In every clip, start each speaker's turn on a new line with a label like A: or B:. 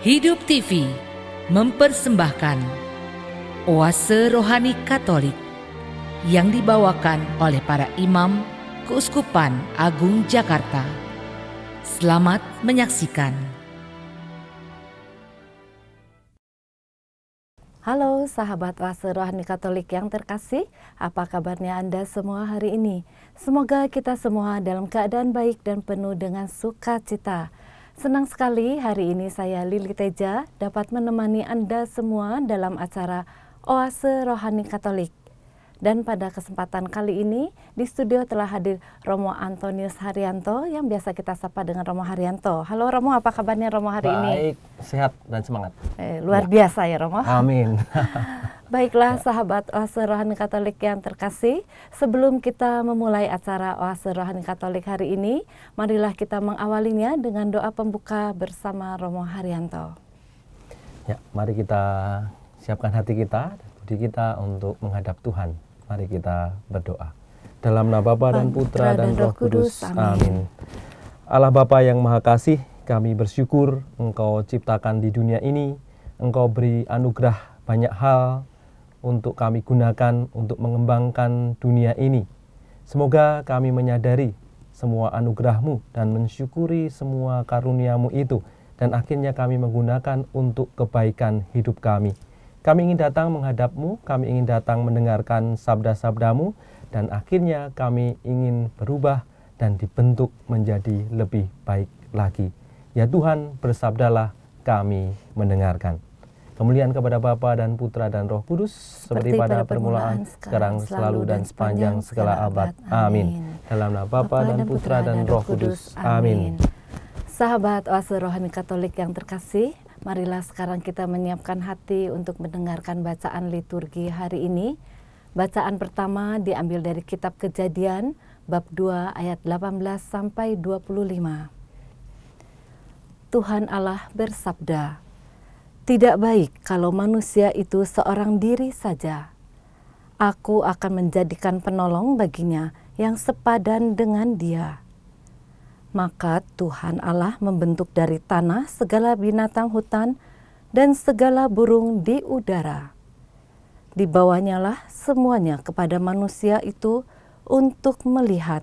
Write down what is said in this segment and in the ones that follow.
A: Hidup TV mempersembahkan Oase Rohani Katolik yang dibawakan oleh para imam Keuskupan Agung Jakarta. Selamat menyaksikan. Halo sahabat Oase Rohani Katolik yang terkasih, apa kabarnya Anda semua hari ini? Semoga kita semua dalam keadaan baik dan penuh dengan sukacita. Senang sekali hari ini saya Lili Teja dapat menemani Anda semua dalam acara Oase Rohani Katolik. Dan pada kesempatan kali ini di studio telah hadir Romo Antonius Haryanto yang biasa kita sapa dengan Romo Haryanto. Halo Romo, apa kabarnya Romo hari Baik, ini? Baik,
B: sehat dan semangat.
A: Eh, luar ya. biasa ya Romo. Amin. Baiklah ya. sahabat Oase Rohani Katolik yang terkasih, sebelum kita memulai acara Oase Rohani Katolik hari ini, marilah kita mengawalinya dengan doa pembuka bersama Romo Haryanto.
B: Ya, mari kita siapkan hati kita, budi kita untuk menghadap Tuhan. Mari kita berdoa. Dalam nama Bapa dan Putra dan Roh Kudus. Amin. Allah Bapa yang Maha Kasih, kami bersyukur Engkau ciptakan di dunia ini. Engkau beri anugerah banyak hal untuk kami gunakan untuk mengembangkan dunia ini. Semoga kami menyadari semua anugerahmu dan mensyukuri semua karuniamu itu. Dan akhirnya kami menggunakan untuk kebaikan hidup kami. Kami ingin datang menghadapmu, kami ingin datang mendengarkan sabda-sabdamu, dan akhirnya kami ingin berubah dan dibentuk menjadi lebih baik lagi. Ya Tuhan, bersabdalah kami mendengarkan. Kemuliaan kepada Bapa dan Putra dan Roh Kudus seperti, seperti pada, pada permulaan, sekarang, selalu dan sepanjang segala abad. Amin. Dalam nama Bapa dan Putra dan Roh Kudus. Amin.
A: Sahabat Oase Rohani Katolik yang terkasih, Marilah sekarang kita menyiapkan hati untuk mendengarkan bacaan liturgi hari ini. Bacaan pertama diambil dari kitab Kejadian bab 2 ayat 18 sampai 25. Tuhan Allah bersabda, "Tidak baik kalau manusia itu seorang diri saja. Aku akan menjadikan penolong baginya yang sepadan dengan dia." Maka Tuhan Allah membentuk dari tanah segala binatang hutan dan segala burung di udara. Dibawanyalah semuanya kepada manusia itu untuk melihat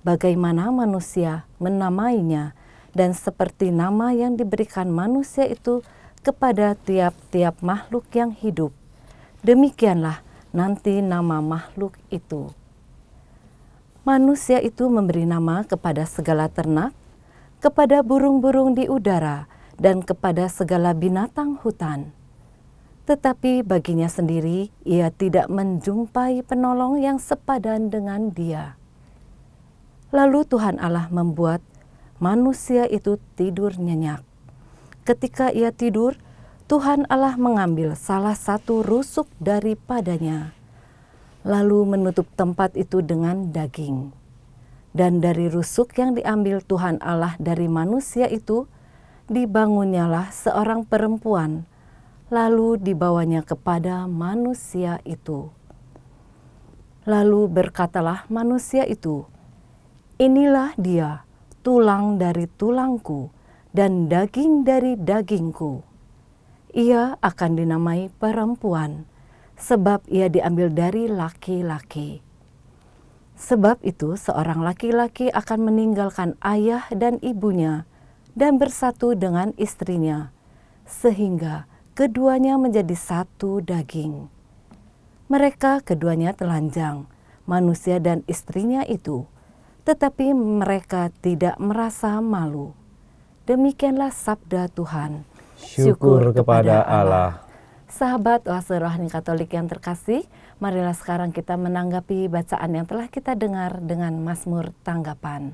A: bagaimana manusia menamainya dan seperti nama yang diberikan manusia itu kepada tiap-tiap makhluk yang hidup. Demikianlah nanti nama makhluk itu manusia itu memberi nama kepada segala ternak, kepada burung-burung di udara, dan kepada segala binatang hutan. Tetapi baginya sendiri, ia tidak menjumpai penolong yang sepadan dengan dia. Lalu Tuhan Allah membuat manusia itu tidur nyenyak. Ketika ia tidur, Tuhan Allah mengambil salah satu rusuk daripadanya lalu menutup tempat itu dengan daging. Dan dari rusuk yang diambil Tuhan Allah dari manusia itu, dibangunnyalah seorang perempuan, lalu dibawanya kepada manusia itu. Lalu berkatalah manusia itu, Inilah dia, tulang dari tulangku dan daging dari dagingku. Ia akan dinamai perempuan.' sebab ia diambil dari laki-laki. Sebab itu, seorang laki-laki akan meninggalkan ayah dan ibunya dan bersatu dengan istrinya, sehingga keduanya menjadi satu daging. Mereka keduanya telanjang, manusia dan istrinya itu, tetapi mereka tidak merasa malu. Demikianlah sabda Tuhan. Syukur, Syukur kepada Allah. Allah. Sahabat waserohani Rohani Katolik yang terkasih, marilah sekarang kita menanggapi bacaan yang telah kita dengar dengan Mazmur Tanggapan.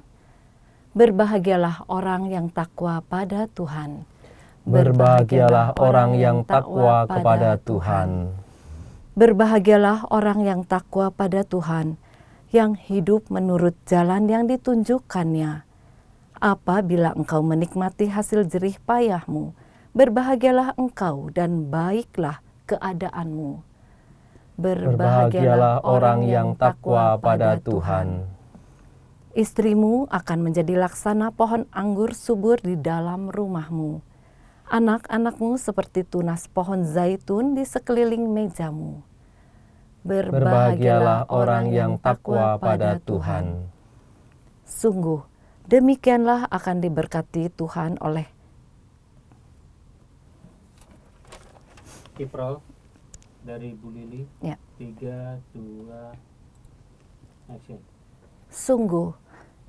A: Berbahagialah orang yang takwa pada Tuhan. Berbahagialah orang yang takwa kepada
B: Tuhan.
A: Berbahagialah orang yang takwa pada Tuhan, yang hidup menurut jalan yang ditunjukkannya. Apabila engkau menikmati hasil jerih payahmu, Berbahagialah engkau dan baiklah keadaanmu. Berbahagialah orang yang takwa
B: pada Tuhan.
A: Istrimu akan menjadi laksana pohon anggur subur di dalam rumahmu. Anak-anakmu seperti tunas pohon zaitun di sekeliling mejamu. Berbahagialah orang yang takwa pada Tuhan. Sungguh, demikianlah akan diberkati Tuhan oleh
B: Kiprol dari Bu Lili. Ya. Tiga, dua,
A: action. Sungguh,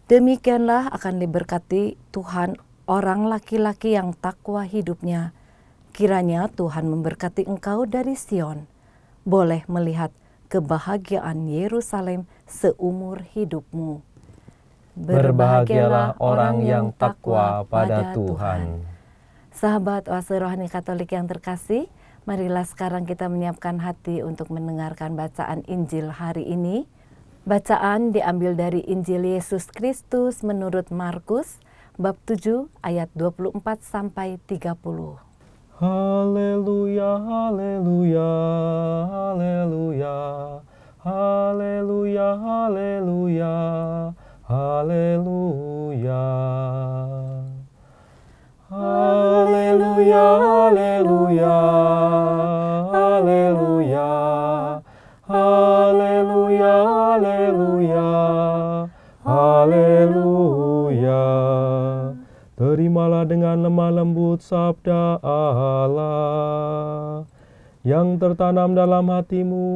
A: demikianlah akan diberkati Tuhan orang laki-laki yang takwa hidupnya. Kiranya Tuhan memberkati engkau dari Sion. Boleh melihat kebahagiaan Yerusalem seumur hidupmu. Berbahagialah orang yang takwa pada Tuhan. Sahabat Oase Katolik yang terkasih, Marilah sekarang kita menyiapkan hati untuk mendengarkan bacaan Injil hari ini. Bacaan diambil dari Injil Yesus Kristus menurut Markus bab 7 ayat 24 sampai 30.
C: Haleluya, haleluya, haleluya, haleluya, haleluya, haleluya. Haleluya, haleluya, haleluya, haleluya, haleluya, haleluya. Terimalah dengan lemah lembut sabda Allah yang tertanam dalam hatimu,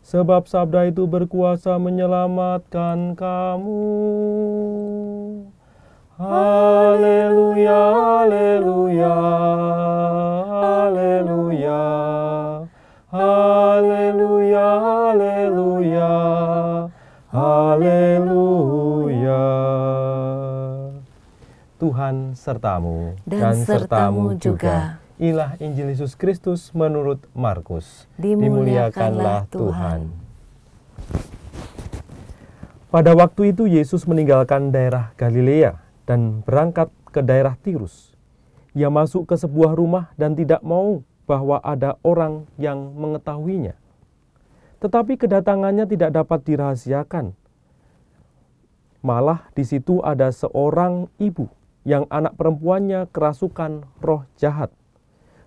C: sebab sabda itu berkuasa menyelamatkan kamu. Haleluya, haleluya, haleluya, haleluya, haleluya, haleluya. Tuhan sertamu dan, dan sertamu juga. Ilah Injil Yesus Kristus menurut Markus. Dimuliakanlah, Tuhan. Pada waktu itu Yesus meninggalkan daerah Galilea dan berangkat ke daerah Tirus. Ia masuk ke sebuah rumah dan tidak mau bahwa ada orang yang mengetahuinya. Tetapi kedatangannya tidak dapat dirahasiakan.
B: Malah di situ ada seorang ibu yang anak perempuannya kerasukan roh jahat.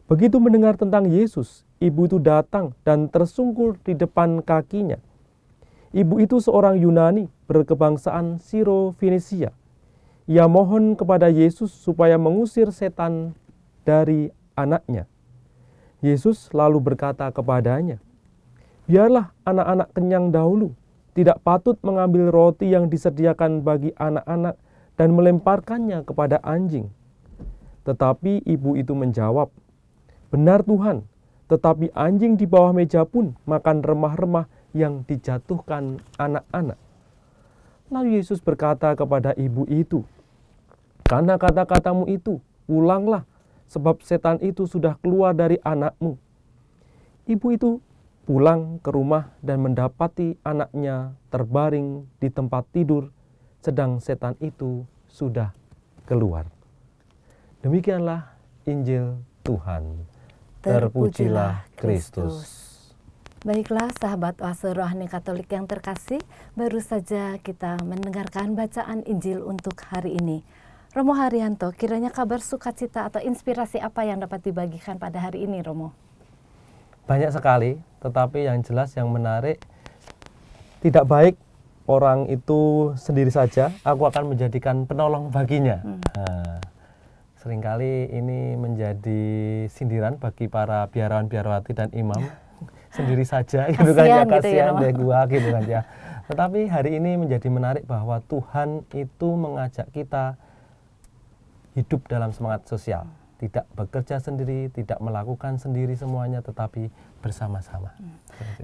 B: Begitu mendengar tentang Yesus, ibu itu datang dan
C: tersungkur di depan kakinya. Ibu itu seorang Yunani berkebangsaan
B: Siro Finisia ia mohon kepada Yesus supaya mengusir setan dari anaknya. Yesus lalu berkata kepadanya,
C: "Biarlah anak-anak kenyang dahulu, tidak patut mengambil roti yang disediakan bagi anak-anak dan melemparkannya kepada anjing."
B: Tetapi ibu itu menjawab, "Benar, Tuhan, tetapi anjing di bawah meja pun makan remah-remah yang dijatuhkan anak-anak." Lalu Yesus berkata kepada ibu itu, karena kata-katamu itu, pulanglah, sebab setan itu sudah keluar dari anakmu. Ibu itu pulang ke rumah dan mendapati anaknya terbaring di tempat tidur, sedang setan itu sudah keluar. Demikianlah Injil Tuhan. Terpujilah Kristus.
A: Baiklah sahabat oase rohani katolik yang terkasih, baru saja kita mendengarkan bacaan Injil untuk hari ini. Romo Haryanto, kiranya kabar sukacita atau inspirasi apa yang dapat dibagikan pada hari ini, Romo?
B: Banyak sekali, tetapi yang jelas yang menarik tidak baik orang itu
C: sendiri saja.
B: Aku akan menjadikan penolong baginya. Hmm. Nah, seringkali ini menjadi sindiran bagi para biarawan-biarawati dan imam sendiri saja gitu kan ya kasihan gitu ya, gua gitu kan ya. Tetapi hari ini menjadi menarik bahwa Tuhan itu mengajak kita hidup dalam semangat sosial, tidak bekerja sendiri, tidak melakukan sendiri semuanya, tetapi bersama-sama.
A: Hmm.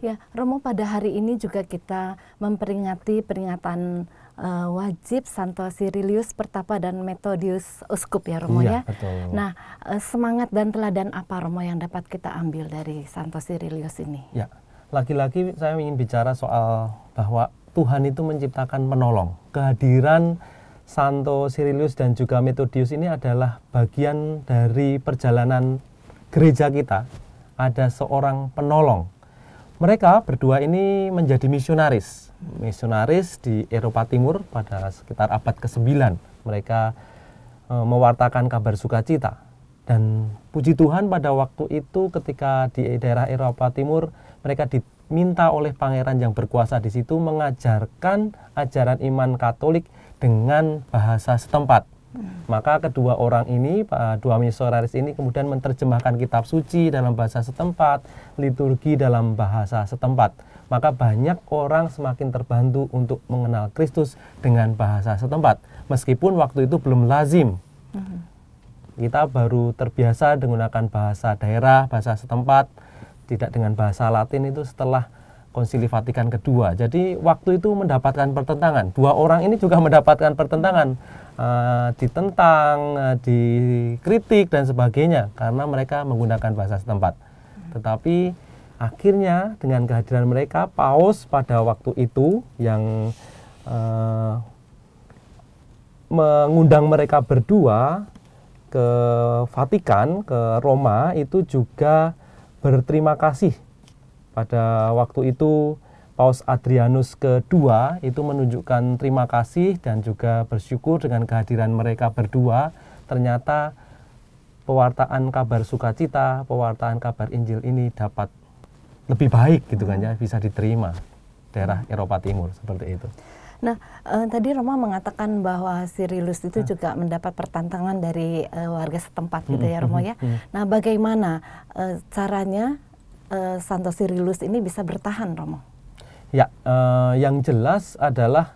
A: Ya, Romo pada hari ini juga kita memperingati peringatan uh, wajib Santo Sirilius Pertapa dan Metodius Uskup ya Romo iya, ya. Betul. Nah, eh, semangat dan teladan apa Romo yang dapat kita ambil dari Santo Sirilius ini?
B: Ya, lagi-lagi saya ingin bicara soal bahwa Tuhan itu menciptakan penolong. Kehadiran Santo Sirilius dan juga Metodius ini adalah bagian dari perjalanan gereja kita. Ada seorang penolong. Mereka berdua ini menjadi misionaris. Misionaris di Eropa Timur pada sekitar abad ke-9. Mereka e, mewartakan kabar sukacita. Dan puji Tuhan pada waktu itu ketika di daerah Eropa Timur mereka diminta oleh pangeran yang berkuasa di situ mengajarkan ajaran iman Katolik dengan bahasa setempat. Hmm. Maka kedua orang ini, dua misionaris ini kemudian menerjemahkan kitab suci dalam bahasa setempat, liturgi dalam bahasa setempat. Maka banyak orang semakin terbantu untuk mengenal Kristus dengan bahasa setempat. Meskipun waktu itu belum lazim. Hmm. Kita baru terbiasa menggunakan bahasa daerah, bahasa setempat, tidak dengan bahasa Latin itu setelah Konsili Vatikan kedua. Jadi waktu itu mendapatkan pertentangan. Dua orang ini juga mendapatkan pertentangan, uh, ditentang, uh, dikritik dan sebagainya karena mereka menggunakan bahasa setempat. Hmm. Tetapi akhirnya dengan kehadiran mereka, Paus pada waktu itu yang uh, mengundang mereka berdua ke Vatikan, ke Roma itu juga berterima kasih pada waktu itu Paus Adrianus kedua itu menunjukkan terima kasih dan juga bersyukur dengan kehadiran mereka berdua. Ternyata pewartaan kabar sukacita, pewartaan kabar Injil ini dapat lebih baik gitu kan ya, bisa diterima daerah Eropa Timur seperti itu.
A: Nah, eh, tadi Roma mengatakan bahwa Sirilus itu nah. juga mendapat pertantangan dari eh, warga setempat gitu ya hmm, hmm, Romo hmm, ya. Nah, bagaimana eh, caranya Eh, Santo Sirilus ini bisa bertahan, Romo?
B: Ya, eh, yang jelas adalah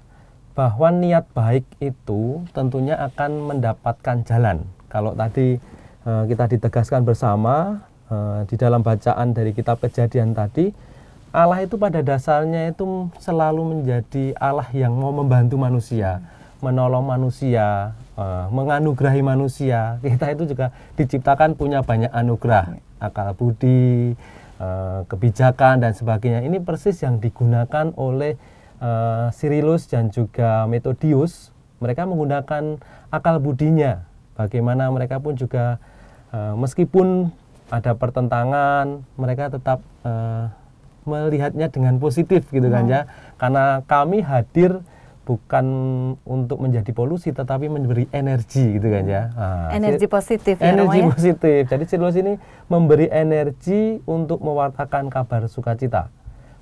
B: bahwa niat baik itu tentunya akan mendapatkan jalan. Kalau tadi eh, kita ditegaskan bersama eh, di dalam bacaan dari kitab Kejadian tadi, Allah itu pada dasarnya itu selalu menjadi Allah yang mau membantu manusia, menolong manusia, eh, menganugerahi manusia. Kita itu juga diciptakan punya banyak anugerah, akal budi, uh, kebijakan dan sebagainya ini persis yang digunakan oleh uh, eh, Sirilus dan juga Methodius mereka menggunakan akal budinya bagaimana mereka pun juga uh, meskipun ada pertentangan mereka tetap uh, melihatnya dengan positif gitu hmm. kan nah. ya karena kami hadir bukan untuk menjadi polusi tetapi memberi energi gitu kan ya. Nah, energi
A: positif ya Energi ya?
B: positif. Jadi silos ini memberi energi untuk mewartakan kabar sukacita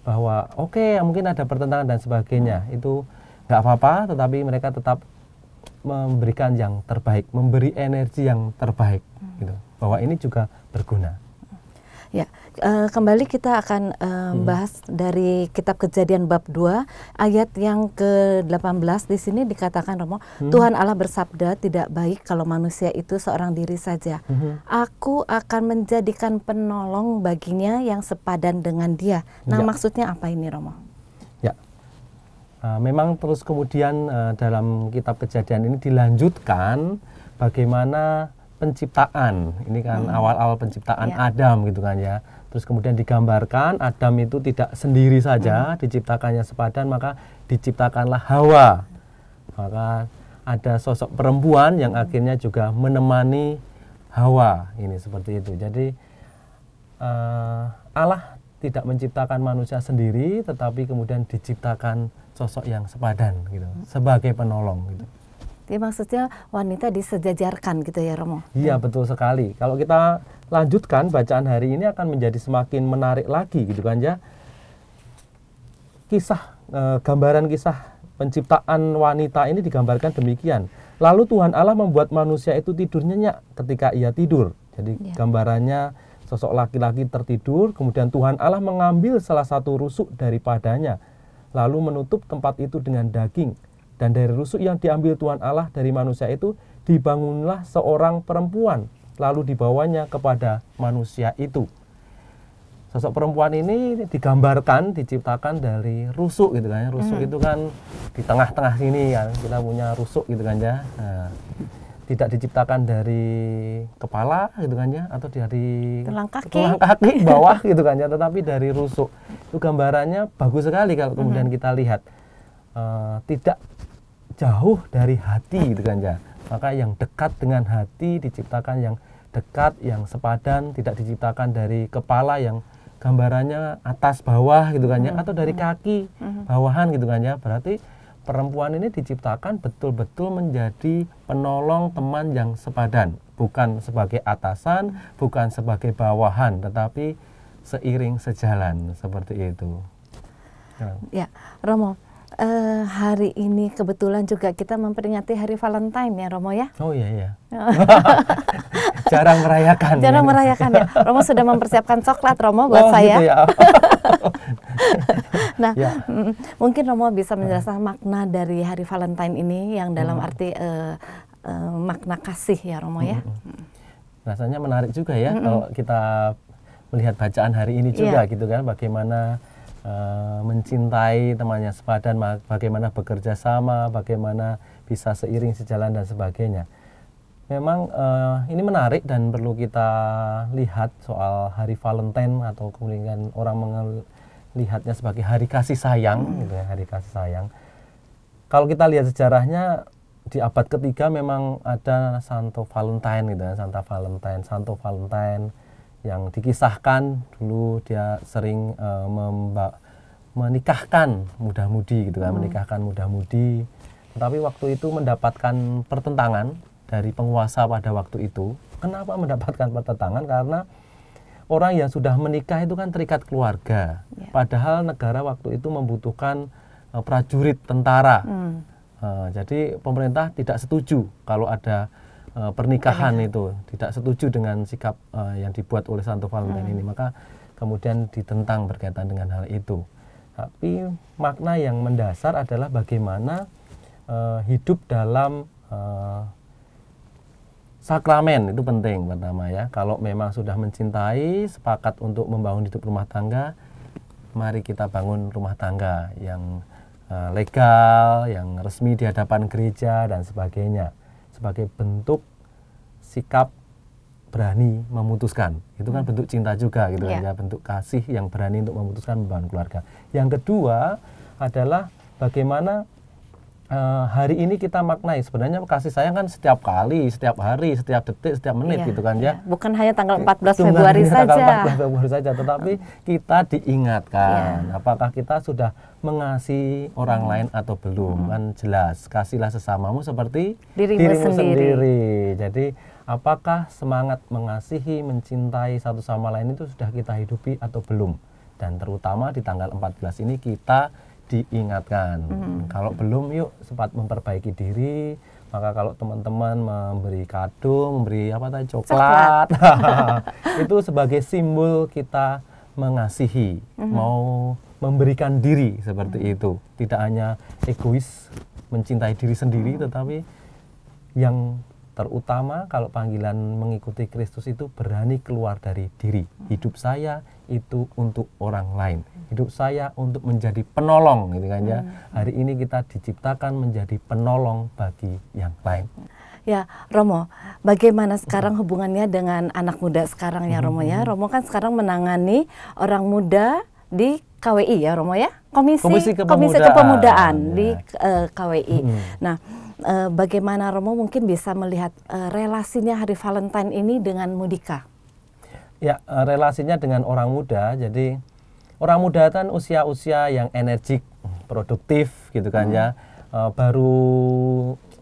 B: bahwa oke okay, mungkin ada pertentangan dan sebagainya hmm. itu nggak apa-apa tetapi mereka tetap memberikan yang terbaik, memberi energi yang terbaik hmm. gitu. Bahwa ini juga berguna.
A: Ya. Eh, kembali kita akan uh, bahas dari kitab Kejadian bab 2 ayat yang ke-18 di sini dikatakan Romo, hmm. Tuhan Allah bersabda tidak baik kalau manusia itu seorang diri saja. Hmm. Aku akan menjadikan penolong baginya yang sepadan dengan dia. Nah, ya. maksudnya apa ini Romo?
B: Ya. Uh, memang terus kemudian uh, dalam kitab Kejadian ini dilanjutkan bagaimana penciptaan ini kan hmm. awal-awal hmm. penciptaan ya. Adam gitu kan ya terus kemudian digambarkan Adam itu tidak sendiri saja hmm. diciptakannya sepadan maka diciptakanlah Hawa maka ada sosok perempuan yang hmm. akhirnya juga menemani Hawa ini seperti itu jadi uh, Allah tidak menciptakan manusia sendiri tetapi kemudian diciptakan sosok yang sepadan gitu hmm. sebagai penolong gitu
A: jadi iya, maksudnya wanita disejajarkan gitu ya Romo? Iya
B: betul sekali. Kalau kita lanjutkan bacaan hari ini akan menjadi semakin menarik lagi gitu kan ya. Kisah, e, gambaran kisah penciptaan wanita ini digambarkan demikian. Lalu Tuhan Allah membuat manusia itu tidur nyenyak ketika ia tidur. Jadi ya. gambarannya sosok laki-laki tertidur, kemudian Tuhan Allah mengambil salah satu rusuk daripadanya, lalu menutup tempat itu dengan daging dan dari rusuk yang diambil Tuhan Allah dari manusia itu dibangunlah seorang perempuan lalu dibawanya kepada manusia itu. Sosok perempuan ini digambarkan, diciptakan dari rusuk gitu kan. Ya. Rusuk hmm. itu kan di tengah-tengah sini kan. Kita punya rusuk gitu kan ya. Nah, tidak diciptakan dari kepala gitu kan ya atau dari tulang kaki, tulang kaki bawah gitu kan ya, tetapi dari rusuk. Itu gambarannya bagus sekali kalau hmm. kemudian hmm. kita lihat. Uh, tidak jauh dari hati gitu kan ya maka yang dekat dengan hati diciptakan yang dekat yang sepadan tidak diciptakan dari kepala yang gambarannya atas bawah gitu kan ya hmm, atau dari hmm. kaki hmm. bawahan gitu kan ya berarti perempuan ini diciptakan betul-betul menjadi penolong teman yang sepadan, bukan sebagai atasan, bukan sebagai bawahan, tetapi seiring sejalan seperti itu.
A: Ya, Romo, Uh, hari ini kebetulan juga kita memperingati Hari Valentine ya Romo ya. Oh iya iya. Oh.
B: Jarang merayakan. Jarang ya. merayakan ya.
A: Romo sudah mempersiapkan coklat Romo buat oh, saya. Gitu ya. nah, ya. Mm, mungkin Romo bisa menjelaskan makna dari Hari Valentine ini yang dalam hmm. arti uh, uh, makna kasih ya Romo ya. Hmm, hmm, hmm.
B: Rasanya menarik juga ya hmm. kalau kita melihat bacaan hari ini juga ya. gitu kan bagaimana Eh, mencintai temannya sepadan, bagaimana bekerja sama, bagaimana bisa seiring sejalan dan sebagainya. Memang uh, ini menarik dan perlu kita lihat soal Hari Valentine atau kemudian orang melihatnya sebagai Hari Kasih Sayang, gitu ya, Hari Kasih Sayang. Kalau kita lihat sejarahnya di abad ketiga memang ada Santo Valentine gitu ya, Santa Valentine, Santo Valentine yang dikisahkan dulu dia sering uh, menikahkan mudah mudi gitu kan, hmm. menikahkan mudah mudi Tetapi waktu itu mendapatkan pertentangan dari penguasa pada waktu itu. Kenapa mendapatkan pertentangan? Karena orang yang sudah menikah itu kan terikat keluarga. Yeah. Padahal negara waktu itu membutuhkan uh, prajurit tentara. Hmm. Uh, jadi pemerintah tidak setuju kalau ada uh, pernikahan itu tidak setuju dengan sikap uh, yang dibuat oleh Santo Valentine ini hmm. maka kemudian ditentang berkaitan dengan hal itu tapi makna yang mendasar adalah bagaimana uh, hidup dalam uh, sakramen itu penting pertama ya kalau memang sudah mencintai sepakat untuk membangun hidup rumah tangga mari kita bangun rumah tangga yang legal yang resmi di hadapan gereja dan sebagainya sebagai bentuk sikap berani memutuskan. Itu kan hmm. bentuk cinta juga gitu kan, yeah. ya, bentuk kasih yang berani untuk memutuskan beban keluarga. Yang kedua adalah bagaimana Uh, hari ini kita maknai sebenarnya kasih sayang kan setiap kali, setiap hari, setiap detik, setiap menit iya, gitu kan iya. ya. Bukan hanya tanggal 14 Februari saja. Tanggal 14 Februari saja, tetapi iya. kita diingatkan iya. apakah kita sudah mengasihi orang hmm. lain atau belum. Hmm. jelas, kasihlah sesamamu seperti dirimu, dirimu sendiri. sendiri. Jadi apakah semangat mengasihi, mencintai satu sama lain itu sudah kita hidupi atau belum? Dan terutama di tanggal 14 ini kita diingatkan. Mm-hmm. Kalau belum yuk sempat memperbaiki diri. Maka kalau teman-teman memberi kado, memberi apa tadi coklat, coklat. itu sebagai simbol kita mengasihi, mm-hmm. mau memberikan diri seperti mm-hmm. itu. Tidak hanya egois mencintai diri sendiri mm-hmm. tetapi yang terutama kalau panggilan mengikuti Kristus itu berani keluar dari diri. Mm-hmm. Hidup saya itu untuk orang lain. Hidup saya untuk menjadi penolong gitu kan ya. Hmm. Hari ini kita diciptakan menjadi penolong bagi yang lain.
A: Ya, Romo, bagaimana sekarang hubungannya dengan anak muda sekarang ya Romo ya? Hmm. Romo kan sekarang menangani orang muda di KWI ya Romo ya? Komisi Komisi Kepemudaan, Komisi Kepemudaan ya. di uh, eh, KWI. Hmm. Nah, uh, bagaimana Romo mungkin bisa melihat uh, relasinya hari Valentine ini dengan Mudika?
B: Ya, eh, relasinya dengan orang muda. Jadi orang muda kan usia-usia yang energik, produktif gitu kan ya. hmm. ya. E, baru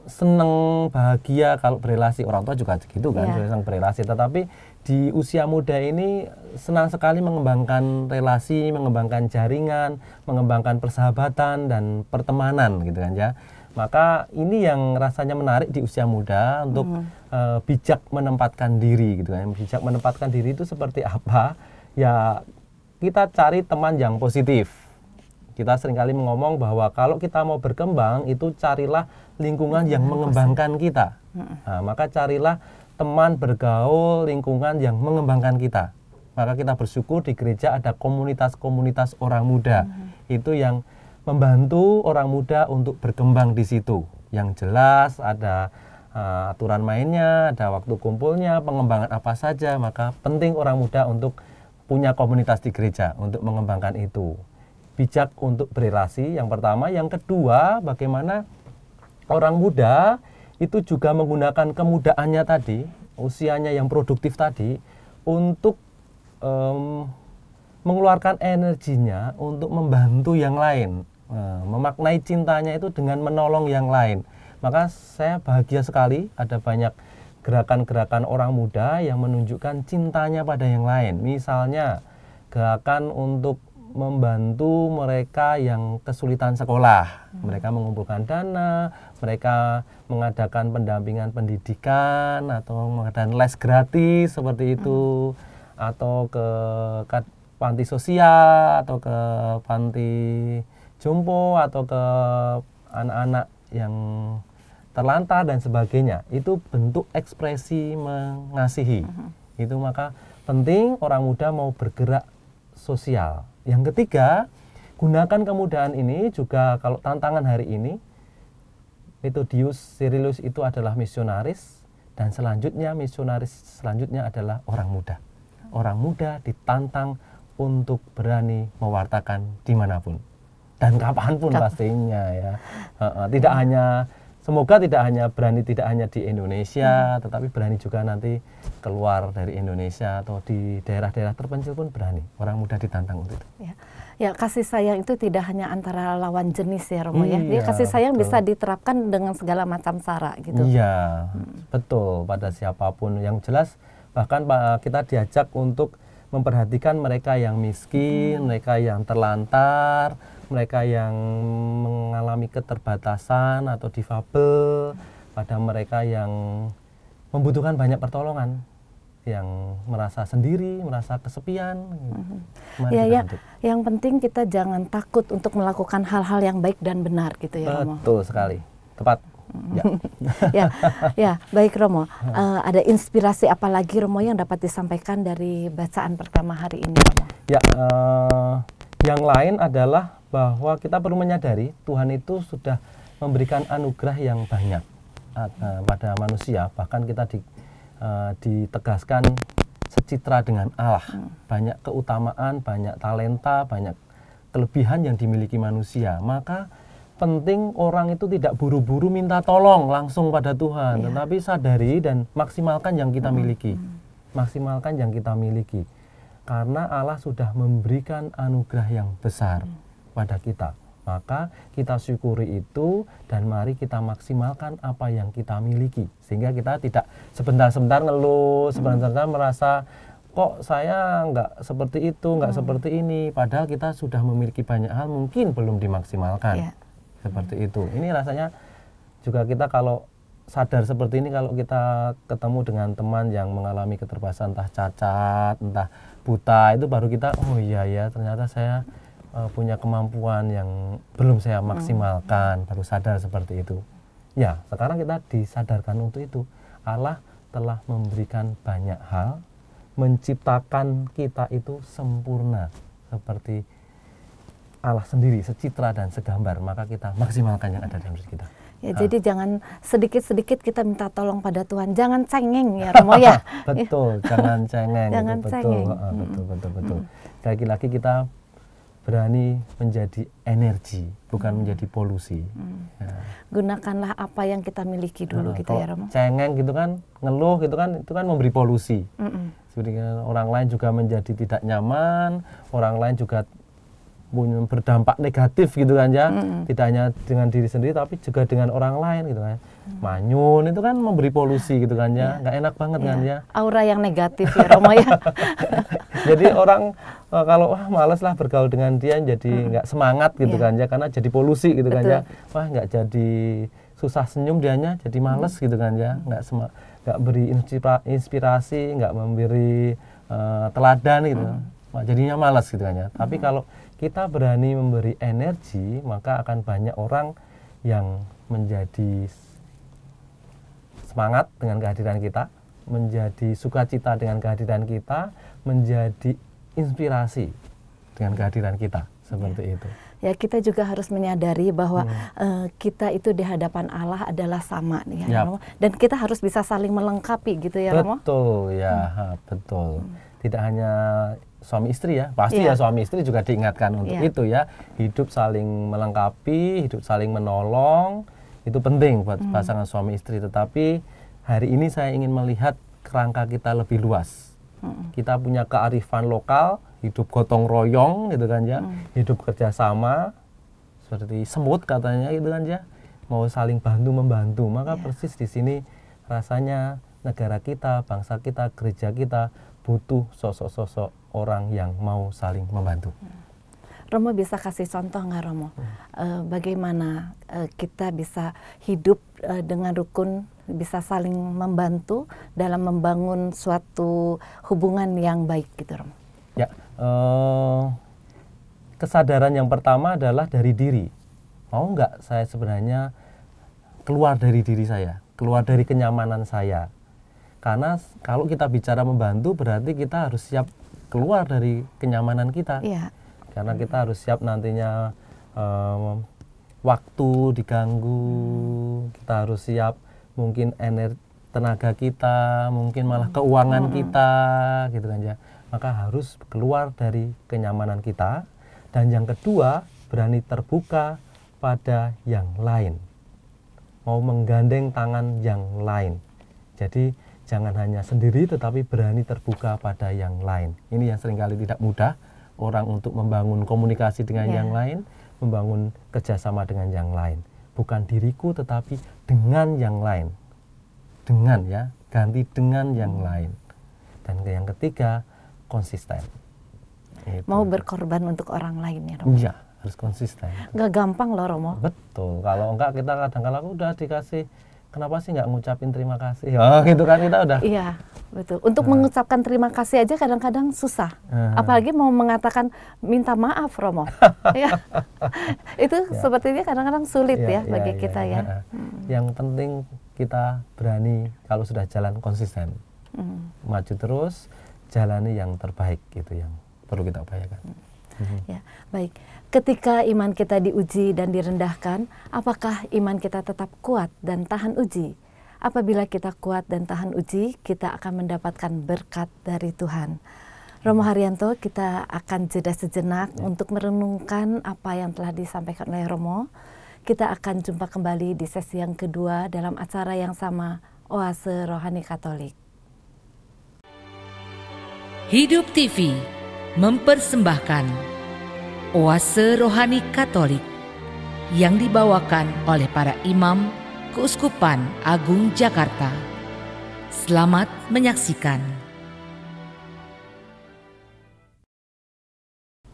B: seneng, bahagia kalau berrelasi. Orang tua juga gitu kan, yeah. senang berrelasi. Tetapi di usia muda ini senang sekali mengembangkan relasi, mengembangkan jaringan, mengembangkan persahabatan dan pertemanan gitu kan ya. Maka ini yang rasanya menarik di usia muda untuk hmm. uh, bijak menempatkan diri gitu kan. Bijak menempatkan diri itu seperti apa? Ya kita cari teman yang positif. Kita seringkali mengomong bahwa kalau kita mau berkembang itu carilah lingkungan yang mengembangkan kita. Hmm. Nah, maka carilah teman bergaul lingkungan yang mengembangkan kita. Maka kita bersyukur di gereja ada komunitas-komunitas orang muda. Hmm. Itu yang membantu orang muda untuk berkembang di situ. Yang jelas ada uh, aturan mainnya, ada waktu kumpulnya, pengembangan apa saja, maka penting orang muda untuk punya komunitas di gereja untuk mengembangkan itu. Bijak untuk berrelasi yang pertama, yang kedua bagaimana orang muda itu juga menggunakan kemudaannya tadi, usianya yang produktif tadi untuk um, mengeluarkan energinya untuk membantu yang lain. Nah, memaknai cintanya itu dengan menolong yang lain. Maka saya bahagia sekali ada banyak gerakan-gerakan orang muda yang menunjukkan cintanya pada yang lain. Misalnya gerakan untuk membantu mereka yang kesulitan sekolah. Hmm. Mereka mengumpulkan dana, mereka mengadakan pendampingan pendidikan atau mengadakan les gratis seperti hmm. itu atau ke panti sosial atau ke panti jompo atau ke anak-anak yang terlantar dan sebagainya itu bentuk ekspresi mengasihi uh-huh. itu maka penting orang muda mau bergerak sosial yang ketiga gunakan kemudahan ini juga kalau tantangan hari ini Metodius sirilus itu adalah misionaris dan selanjutnya misionaris selanjutnya adalah orang muda orang muda ditantang untuk berani mewartakan dimanapun dan kapanpun pastinya ya. Tidak hanya semoga tidak hanya berani tidak hanya di Indonesia, hmm. tetapi berani juga nanti keluar dari Indonesia atau di daerah-daerah terpencil pun berani. Orang muda ditantang untuk
A: itu. Ya. Ya, kasih sayang itu tidak hanya antara lawan jenis ya Romo iya, ya. Jadi iya, kasih sayang betul. bisa diterapkan dengan segala macam cara gitu.
B: Iya, hmm. betul pada siapapun. Yang jelas bahkan kita diajak untuk memperhatikan mereka yang miskin, hmm. mereka yang terlantar, mereka yang mengalami keterbatasan atau difabel, pada mereka yang membutuhkan banyak pertolongan yang merasa sendiri, merasa kesepian. Mm-hmm. Ya, ya.
A: Yang penting kita jangan takut untuk melakukan hal-hal yang baik dan benar gitu ya, Romo.
B: Betul sekali, tepat.
A: Mhm. Ya. ya, ya, baik Romo. Uh, ada inspirasi apa lagi Romo yang dapat disampaikan dari bacaan pertama hari ini, Romo?
B: Ya, uh, yang lain adalah bahwa kita perlu menyadari Tuhan itu sudah memberikan anugerah yang banyak eh, pada manusia bahkan kita di, uh, ditegaskan secitra dengan Allah banyak keutamaan banyak talenta banyak kelebihan yang dimiliki manusia maka penting orang itu tidak buru-buru minta tolong langsung pada Tuhan iya. tetapi sadari dan maksimalkan yang kita mm-hmm. miliki maksimalkan yang kita miliki karena Allah sudah memberikan anugerah yang besar hmm. pada kita. Maka kita syukuri itu dan mari kita maksimalkan apa yang kita miliki sehingga kita tidak sebentar-sebentar ngeluh, hmm. sebentar-sebentar merasa kok saya nggak seperti itu, nggak hmm. seperti ini. Padahal kita sudah memiliki banyak hal mungkin belum dimaksimalkan yeah. seperti hmm. itu. Ini rasanya juga kita kalau sadar seperti ini kalau kita ketemu dengan teman yang mengalami keterbatasan entah cacat, entah buta itu baru kita oh iya ya ternyata saya uh, punya kemampuan yang belum saya hmm. maksimalkan, baru sadar seperti itu. Ya, sekarang kita disadarkan untuk itu. Allah telah memberikan banyak hal, menciptakan kita itu sempurna seperti Allah sendiri, secitra dan segambar, maka kita maksimalkan yang ada dalam diri kita.
A: Ya, ah. Jadi jangan sedikit-sedikit kita minta tolong pada Tuhan. Jangan cengeng ya Romo ya.
B: betul, jangan cengeng. jangan itu, cengeng. Betul, ah, hmm. betul, betul, betul. Hmm. Lagi-lagi kita berani menjadi energi, bukan menjadi polusi. Hmm. Ya.
A: Gunakanlah apa yang kita miliki dulu nah, kita gitu ya Romo.
B: Cengeng gitu kan, ngeluh gitu kan, itu kan memberi polusi. Jadi orang lain juga menjadi tidak nyaman, orang lain juga punya berdampak negatif gitu kan ya hmm tidak hanya dengan diri sendiri tapi juga dengan orang lain gitu kan mm. manyun itu kan memberi polusi gitu kan ya yeah. enak banget yeah. kan iya.
A: ya aura yang negatif ya Romo ya
B: jadi orang eh, kalau wah males lah bergaul dengan dia jadi enggak mm. semangat gitu yeah. kan ya karena jadi polusi gitu Betul. kan ya wah enggak jadi susah senyum dianya jadi males mm. gitu kan ya Enggak sema beri inspirasi enggak memberi uh, teladan gitu hmm. jadinya malas gitu kan ya tapi kalau kita berani memberi energi, maka akan banyak orang yang menjadi semangat dengan kehadiran kita, menjadi sukacita dengan kehadiran kita, menjadi inspirasi dengan kehadiran kita seperti ya. itu.
A: Ya kita juga harus menyadari bahwa hmm. uh, kita itu di hadapan Allah adalah sama nih ya, yep. Dan kita harus bisa saling melengkapi gitu ya betul, Romo.
B: Betul ya, hmm. betul. Hmm tidak hanya suami istri ya pasti yeah. ya iya. suami istri juga diingatkan untuk yeah. itu ya hidup saling melengkapi hidup saling menolong itu penting buat mm. pasangan suami istri tetapi hari ini saya ingin melihat kerangka kita lebih luas mm. kita punya kearifan lokal hidup gotong royong gitu kan ya mm. hidup kerjasama seperti semut katanya gitu kan ya mau saling bantu membantu maka yeah. persis di sini rasanya negara kita bangsa kita gereja kita butuh sosok-sosok orang yang mau saling membantu. Hmm.
A: Romo bisa kasih contoh nggak Romo, hmm. e, bagaimana e, kita bisa hidup e, dengan rukun, bisa saling membantu dalam membangun suatu hubungan yang baik gitu Romo?
B: Ya, e, kesadaran yang pertama adalah dari diri. Mau nggak saya sebenarnya keluar dari diri saya, keluar dari kenyamanan saya, karena kalau kita bicara membantu berarti kita harus siap keluar dari kenyamanan kita. ya. Karena kita harus siap nantinya um, waktu diganggu, hmm. kita harus siap mungkin energi tenaga kita, mungkin malah hmm. keuangan hmm. kita gitu kan ya. Maka harus keluar dari kenyamanan kita dan yang kedua berani terbuka pada yang lain. Mau menggandeng tangan yang lain. Jadi jangan hanya sendiri tetapi berani terbuka pada yang lain. Ini yang seringkali tidak mudah orang untuk membangun komunikasi dengan yeah. yang lain, membangun kerjasama dengan yang lain. Bukan diriku tetapi dengan yang lain. Dengan ya, ganti dengan yang hmm. lain. Dan yang ketiga, konsisten. Itu.
A: Mau berkorban untuk orang lain ya Romo?
B: Iya, harus konsisten.
A: Gak gampang loh Romo.
B: Betul, kalau enggak kita kadang-kadang udah dikasih kenapa sih nggak ngucapin terima kasih? Ah. Oh, gitu kan kita udah.
A: Iya, betul. Untuk uh. mengucapkan terima kasih aja kadang-kadang susah.
B: Nah. Apalagi
A: mau mengatakan minta maaf, Romo. ya. Itu ya. sepertinya kadang-kadang sulit iya, ya, iya, iya, ya bagi ya, kita ya. ya.
B: Yang penting kita berani kalau sudah jalan konsisten. Hmm. Maju terus, jalani yang terbaik itu yang perlu kita upayakan. Hmm. Hmm.
A: Ya, baik. Ketika iman kita diuji dan direndahkan, apakah iman kita tetap kuat dan tahan uji? Apabila kita kuat dan tahan uji, kita akan mendapatkan berkat dari Tuhan. Romo mhm. Haryanto, kita akan jeda sejenak ya. untuk merenungkan apa yang telah disampaikan oleh Romo. Kita akan jumpa kembali di sesi yang kedua dalam acara yang sama, Oase Rohani Katolik. Hidup TV mempersembahkan oase rohani Katolik yang dibawakan oleh para imam Keuskupan Agung Jakarta. Selamat menyaksikan.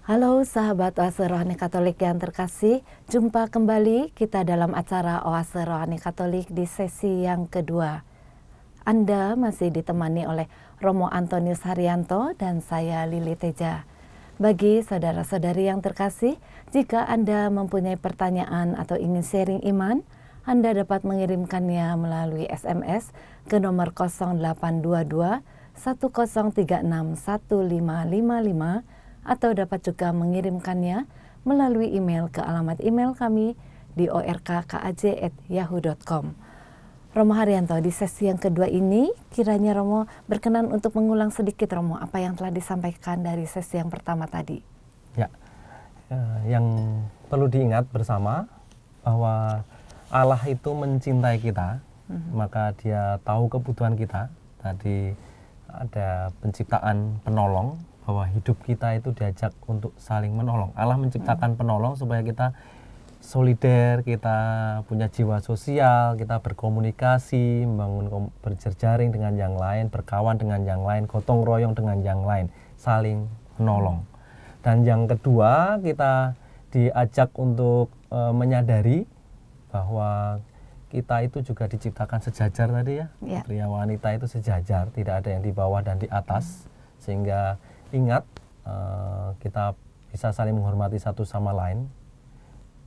A: Halo sahabat Oase Rohani Katolik yang terkasih, jumpa kembali kita dalam acara Oase Rohani Katolik di sesi yang kedua. Anda masih ditemani oleh Romo Antonius Haryanto dan saya Lili Teja. Bagi saudara-saudari yang terkasih, jika Anda mempunyai pertanyaan atau ingin sharing iman, Anda dapat mengirimkannya melalui SMS ke nomor 0822 1036 atau dapat juga mengirimkannya melalui email ke alamat email kami di orkkaj@yahoo.com. Romo Haryanto di sesi yang kedua ini kiranya Romo berkenan untuk mengulang sedikit Romo apa yang telah disampaikan dari sesi yang pertama tadi.
B: Ya, ya yang perlu diingat bersama bahwa Allah itu mencintai kita, mm-hmm. maka Dia tahu kebutuhan kita. Tadi ada penciptaan penolong bahwa hidup kita itu diajak untuk saling menolong. Allah menciptakan mm-hmm. penolong supaya kita solider, kita punya jiwa sosial, kita berkomunikasi, membangun berjejaring dengan yang lain, berkawan dengan yang lain, gotong royong dengan yang lain, saling menolong. Dan yang kedua, kita diajak untuk e, menyadari bahwa kita itu juga diciptakan sejajar tadi ya. ya. Pria wanita itu sejajar, tidak ada yang di bawah dan di atas. Sehingga ingat e, kita bisa saling menghormati satu sama lain,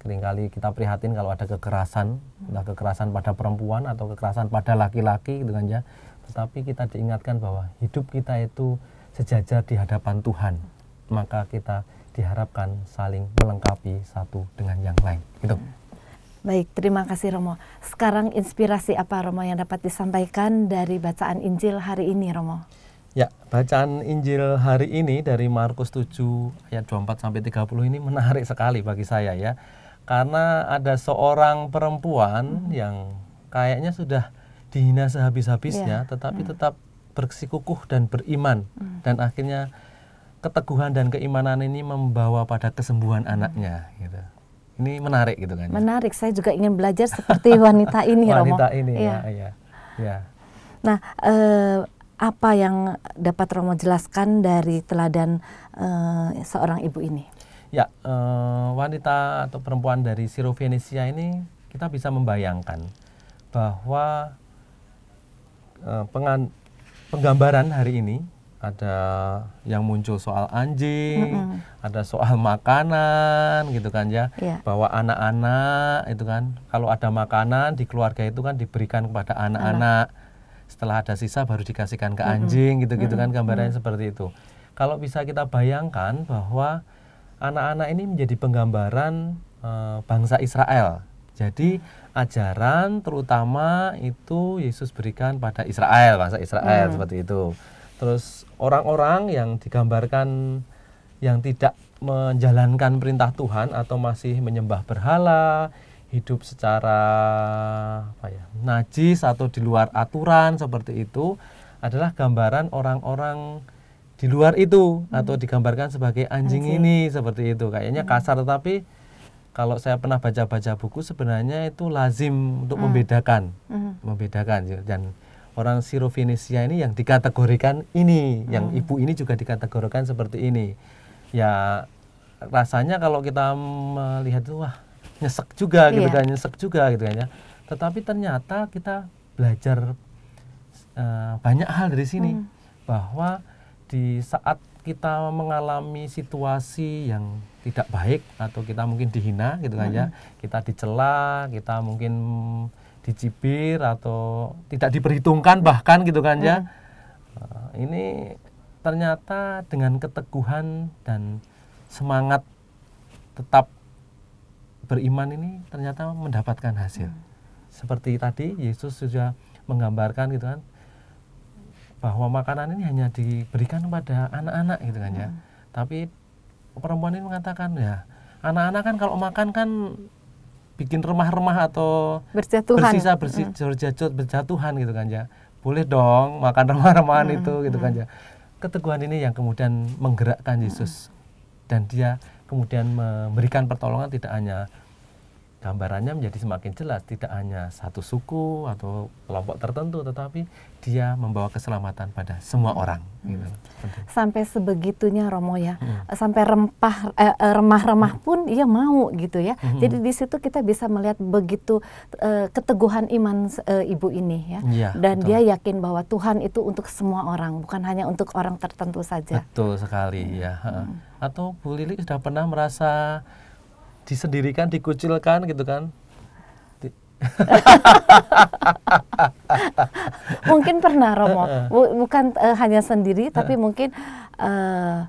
B: seringkali kita prihatin kalau ada kekerasan, entah kekerasan pada perempuan atau kekerasan pada laki-laki gitu kan ya. Tetapi kita diingatkan bahwa hidup kita itu sejajar di hadapan Tuhan. Maka kita diharapkan saling melengkapi satu dengan yang lain. Gitu.
A: Baik, terima kasih Romo. Sekarang inspirasi apa Romo yang dapat disampaikan dari bacaan Injil hari ini Romo?
B: Ya, bacaan Injil hari ini dari Markus 7 ayat 24 sampai 30 ini menarik sekali bagi saya ya karena ada seorang perempuan hmm. yang kayaknya sudah dihina sehabis-habisnya yeah. tetapi hmm. tetap bersikukuh dan beriman hmm. dan akhirnya keteguhan dan keimanan ini membawa pada kesembuhan hmm. anaknya gitu. Ini menarik gitu kan.
A: Menarik, saya juga ingin belajar seperti wanita ini Romo. Wanita ini iya. ya, ya. ya. Nah, eh, apa yang dapat Romo jelaskan dari teladan eh, seorang ibu ini?
B: Ya, eh, wanita atau perempuan dari Siro Venesia ini kita bisa membayangkan bahwa eh, pengan, penggambaran hari ini ada yang muncul soal anjing, mm -hmm. ada soal makanan gitu kan ya, yeah. bahwa anak-anak itu kan kalau ada makanan di keluarga itu kan diberikan kepada anak-anak. Setelah ada sisa baru dikasihkan ke anjing gitu-gitu mm -hmm. kan gambarannya mm -hmm. seperti itu. Kalau bisa kita bayangkan bahwa anak-anak ini menjadi penggambaran e, bangsa Israel. Jadi ajaran terutama itu Yesus berikan pada Israel, bangsa Israel hmm. seperti itu. Terus orang-orang yang digambarkan yang tidak menjalankan perintah Tuhan atau masih menyembah berhala, hidup secara apa ya, najis atau di luar aturan seperti itu adalah gambaran orang-orang di luar itu hmm. atau digambarkan sebagai anjing, anjing ini seperti itu kayaknya hmm. kasar tetapi kalau saya pernah baca-baca buku sebenarnya itu lazim untuk hmm. membedakan hmm. membedakan ya. dan orang sirofinisia ini yang dikategorikan ini hmm. yang ibu ini juga dikategorikan seperti ini ya rasanya kalau kita melihat itu wah nyesek juga gitu iya. gitu kan nyesek juga gitu kan ya tetapi ternyata kita belajar uh, banyak hal dari sini hmm. bahwa di saat kita mengalami situasi yang tidak baik atau kita mungkin dihina gitu kan -hmm. ya kita dicela kita mungkin dicibir atau tidak diperhitungkan bahkan gitu kan -hmm. ya mm. eh, ini ternyata dengan keteguhan dan semangat tetap beriman ini ternyata mendapatkan hasil -hmm. seperti tadi Yesus sudah menggambarkan gitu kan bahwa makanan ini hanya diberikan kepada anak-anak gitu kan ya. Hmm. Tapi perempuan ini mengatakan ya anak-anak kan kalau makan kan bikin remah-remah atau berjatuhan. bersisa bersih hmm. berjatuh berjatuhan gitu kan ya. Boleh dong makan remah-remahan hmm. itu gitu kan hmm. kan ya. Keteguhan ini yang kemudian menggerakkan Yesus hmm. dan dia kemudian memberikan pertolongan tidak hanya gambarannya menjadi semakin jelas tidak hanya satu suku atau kelompok tertentu tetapi dia membawa keselamatan pada semua orang
C: hmm. gitu.
A: sampai sebegitunya Romo ya hmm. Eh, sampai rempah eh, eh remah-remah hmm. pun ia mau gitu ya hmm. jadi di situ kita bisa melihat begitu eh, keteguhan iman eh, ibu ini ya, ya dan betul. dia yakin bahwa Tuhan itu untuk semua orang bukan hanya untuk orang tertentu saja
B: betul sekali ya atau Bu Lili sudah pernah merasa disendirikan, dikucilkan gitu kan?
A: mungkin pernah Romo, bukan uh, hanya sendiri, tapi mungkin uh,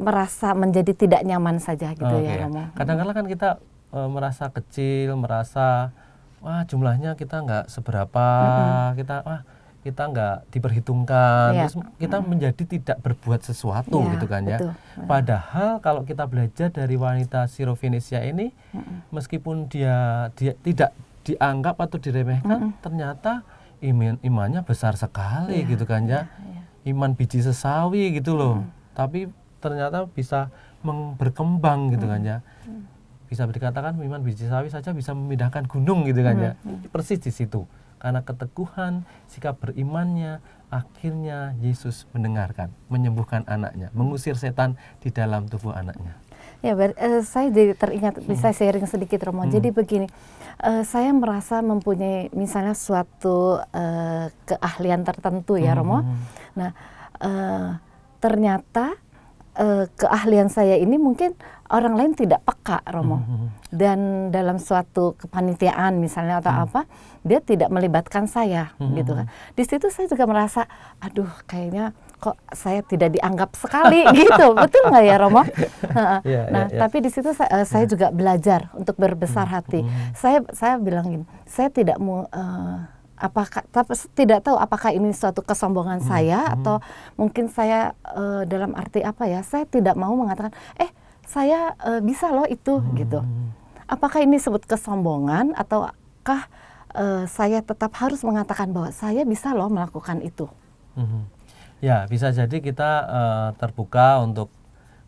A: merasa menjadi tidak nyaman saja gitu okay. Oh, ya Romo. Kadang-kadang
B: kan kita uh, merasa kecil, merasa wah jumlahnya kita nggak seberapa, mm -hmm. kita wah kita nggak diperhitungkan, ya. terus kita hmm. menjadi tidak berbuat sesuatu ya, gitu kan ya. Betul. Padahal kalau kita belajar dari wanita Sirofinisia ini, hmm. meskipun dia dia tidak dianggap atau diremehkan, hmm. ternyata iman imannya besar sekali ya, gitu kan ya. Ya, ya. Iman biji sesawi gitu loh. hmm. Tapi ternyata bisa berkembang gitu hmm. kan ya. Bisa dikatakan iman biji sesawi saja bisa memindahkan gunung gitu kan hmm. ya. Persis di situ karena keteguhan sikap berimannya akhirnya Yesus mendengarkan, menyembuhkan anaknya, mengusir setan di dalam tubuh anaknya.
A: Ya, ber, uh, saya jadi teringat, hmm. bisa sharing sedikit Romo. Hmm. Jadi begini, uh, saya merasa mempunyai misalnya suatu uh, keahlian tertentu ya hmm. Romo. Hmm. Nah, uh, ternyata uh, keahlian saya ini mungkin orang lain tidak peka Romo hmm, hmm, hmm. dan dalam suatu kepanitiaan misalnya atau hmm. apa dia tidak melibatkan saya hmm. gitu hmm, kan di situ saya juga merasa aduh kayaknya kok saya tidak dianggap sekali gitu betul nggak ya Romo? Iya, iya, nah yeah, yeah, tapi di situ eh, saya, saya yeah. juga belajar untuk berbesar hmm. hati. Hmm. Saya saya bilang gini, saya tidak mau uh, apakah tapi tidak tahu apakah ini suatu kesombongan hmm. saya atau mungkin saya uh, dalam arti apa ya? Saya tidak mau mengatakan eh saya e, bisa loh itu hmm. gitu. Apakah ini sebut kesombongan ataukah e, saya tetap harus mengatakan bahwa saya bisa loh melakukan itu?
B: Hmm. Ya bisa jadi kita e, terbuka untuk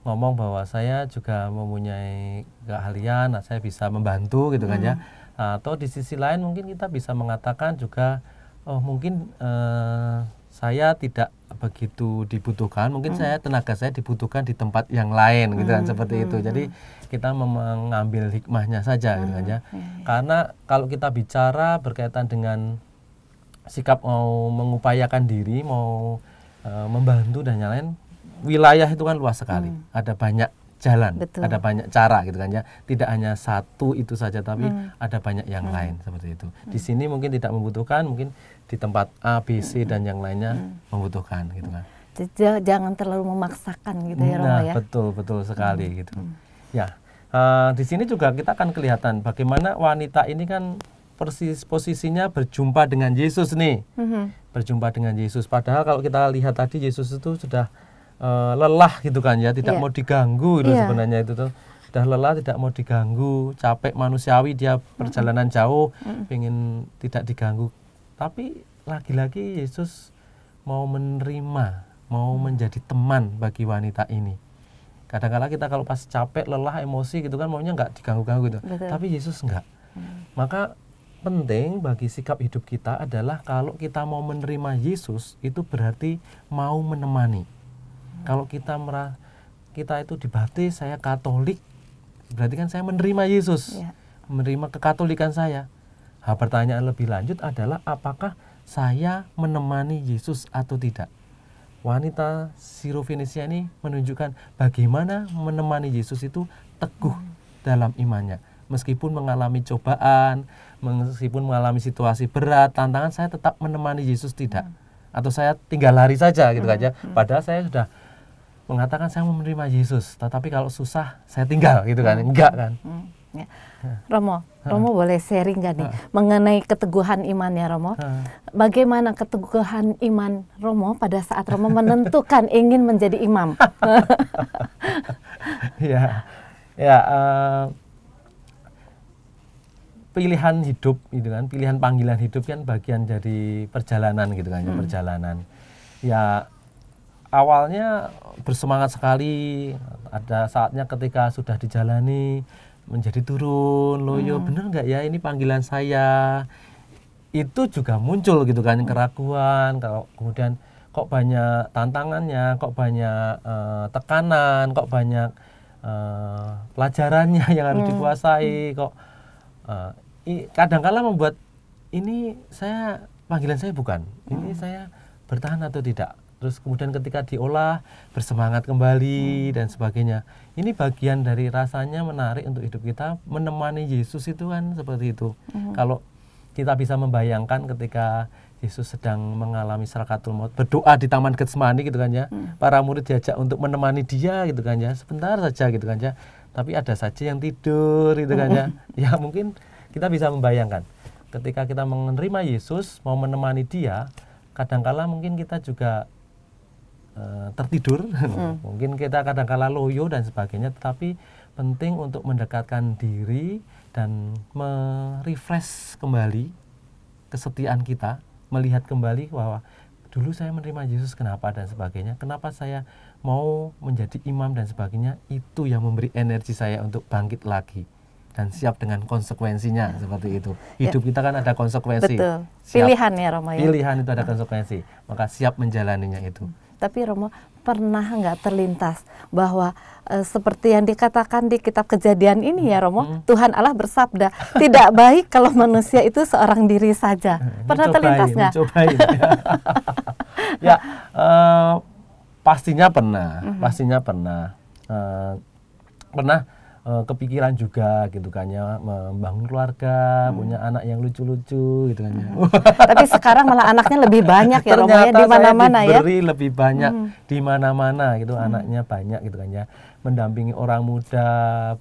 B: ngomong bahwa saya juga mempunyai keahlian, nah, saya bisa membantu gitu hmm. kan ya. Hmm. Atau di sisi lain mungkin kita bisa mengatakan juga oh mungkin saya tidak begitu dibutuhkan mungkin hmm. saya tenaga saya dibutuhkan di tempat yang lain gitu kan hmm, seperti hmm. itu jadi hmm. kita mengambil hikmahnya saja hmm. gitu kan hmm, ya hmm. karena kalau kita bicara berkaitan dengan sikap mau mengupayakan diri mau e, membantu dan lain wilayah itu kan luas sekali hmm. ada banyak jalan, Betul. ada banyak cara gitu kan ya. Tidak hanya satu itu saja tapi hmm. ada banyak yang hmm. lain seperti itu. Hmm. Di sini mungkin tidak membutuhkan, mungkin di tempat A, B, C hmm. dan yang lainnya hmm. membutuhkan gitu kan.
A: jangan terlalu memaksakan gitu ya, ya. nah, ya.
B: betul betul sekali hmm. gitu. Hmm. Ya. Uh, di sini juga kita akan kelihatan bagaimana wanita ini kan persis posisinya berjumpa dengan Yesus nih. Hmm. Berjumpa dengan Yesus. Padahal kalau kita lihat tadi Yesus itu sudah Eh, lelah gitu kan ya, tidak yeah. mau diganggu itu yeah. sebenarnya itu tuh. sudah lelah tidak mau diganggu, capek manusiawi dia perjalanan jauh, mm pengen tidak diganggu. Tapi lagi-lagi Yesus mau menerima, mau menjadi teman bagi wanita ini kadang kadang kita kalau pas capek lelah emosi gitu kan maunya nggak diganggu-ganggu gitu Betul. tapi Yesus nggak mm. maka penting bagi sikap hidup kita adalah kalau kita mau menerima Yesus itu berarti mau menemani kalau kita merah kita itu dibaptis, saya Katolik, berarti kan saya menerima Yesus, ya. menerima kekatolikan saya. Nah, pertanyaan lebih lanjut adalah apakah saya menemani Yesus atau tidak? Wanita Sirofenisia ini menunjukkan bagaimana menemani Yesus itu teguh hmm. dalam imannya. Meskipun mengalami cobaan, meskipun mengalami situasi berat, tantangan saya tetap menemani Yesus tidak. Hmm. Atau saya tinggal lari saja gitu kan ya. hmm. aja. Padahal saya sudah mengatakan saya mau menerima Yesus, tetapi kalau susah saya tinggal gitu kan? Hmm. Enggak kan?
A: Hmm. Ya. Romo, Romo boleh sharing gak nih mengenai keteguhan iman ya Romo? Ha. Bagaimana keteguhan iman Romo pada saat Romo menentukan ingin menjadi imam?
B: ya, ya uh, pilihan hidup, gitu kan? Pilihan panggilan hidup kan bagian dari perjalanan gitu kan? Ya, hmm. Perjalanan. Ya awalnya bersemangat sekali ada saatnya ketika sudah dijalani menjadi turun loyo hmm. bener nggak ya ini panggilan saya itu juga muncul gitu kan keraguan kalau kemudian kok banyak tantangannya kok banyak uh, tekanan kok banyak uh, pelajarannya yang harus hmm. dikuasai kok uh, kadangkala membuat ini saya panggilan saya bukan ini hmm. saya bertahan atau tidak terus kemudian ketika diolah bersemangat kembali hmm. dan sebagainya. Ini bagian dari rasanya menarik untuk hidup kita menemani Yesus itu kan seperti itu. Hmm. Kalau kita bisa membayangkan ketika Yesus sedang mengalami serakatul maut, berdoa di taman Getsemani gitu kan ya. Hmm. Para murid diajak untuk menemani dia gitu kan ya, sebentar saja gitu kan ya. Tapi ada saja yang tidur gitu kan ya. Hmm. Ya mungkin kita bisa membayangkan ketika kita menerima Yesus mau menemani dia, kadangkala mungkin kita juga Eh, tertidur hmm. mungkin kita kadang kala loyo dan sebagainya tetapi penting untuk mendekatkan diri dan merefresh kembali kesetiaan kita melihat kembali bahwa dulu saya menerima Yesus kenapa dan sebagainya kenapa saya mau menjadi imam dan sebagainya itu yang memberi energi saya untuk bangkit lagi dan siap dengan konsekuensinya hmm. seperti itu. Ya. Hidup ya. kita kan ada konsekuensi. Betul. pilihan ya Romo ya. Pilihan itu ada konsekuensi. Maka siap menjalaninya itu. Hmm
A: tapi Romo pernah nggak terlintas bahwa e, seperti yang dikatakan di kitab kejadian ini ya Romo, hmm. Tuhan Allah bersabda, tidak baik kalau manusia itu seorang diri saja. Hmm, pernah mencobain, terlintas nggak?
B: ya, e, pastinya pernah, hmm. pastinya pernah. e, pernah Eh, kepikiran juga gitu kan ya membangun keluarga hmm. punya anak yang lucu-lucu gitu kan
A: ya. Tapi sekarang malah anaknya lebih banyak ya Romo ya di mana-mana ya. Diberi
B: lebih banyak hmm. di mana-mana gitu hmm. anaknya banyak gitu kan ya. Mendampingi orang muda,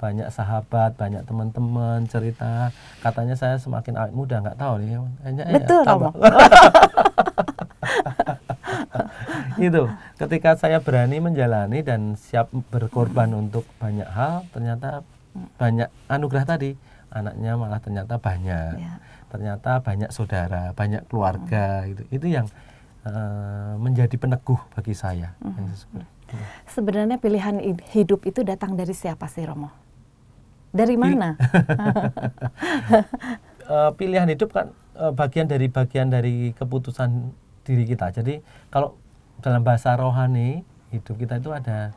B: banyak sahabat, banyak teman-teman, cerita. Katanya saya semakin awet muda nggak tahu nih. Ya, Betul ya, Romo. gitu ketika saya berani menjalani dan siap berkorban untuk banyak hal ternyata banyak anugerah tadi anaknya malah ternyata banyak ya. ternyata banyak saudara banyak keluarga gitu itu yang uh, menjadi peneguh bagi saya hmm.
A: sebenarnya pilihan hidup itu datang dari siapa sih Romo dari mana
B: eh, pilihan hidup kan eh, bagian dari bagian dari keputusan diri kita. Jadi kalau dalam bahasa rohani hidup kita itu ada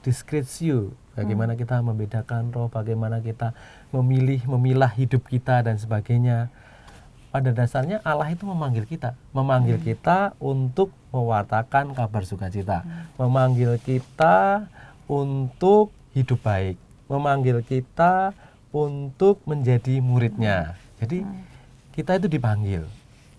B: diskretio bagaimana hmm. kita membedakan roh bagaimana kita memilih memilah hidup kita dan sebagainya pada dasarnya Allah itu memanggil kita memanggil hmm. kita untuk mewartakan kabar sukacita hmm. memanggil kita untuk hidup baik memanggil kita untuk menjadi muridnya jadi kita itu dipanggil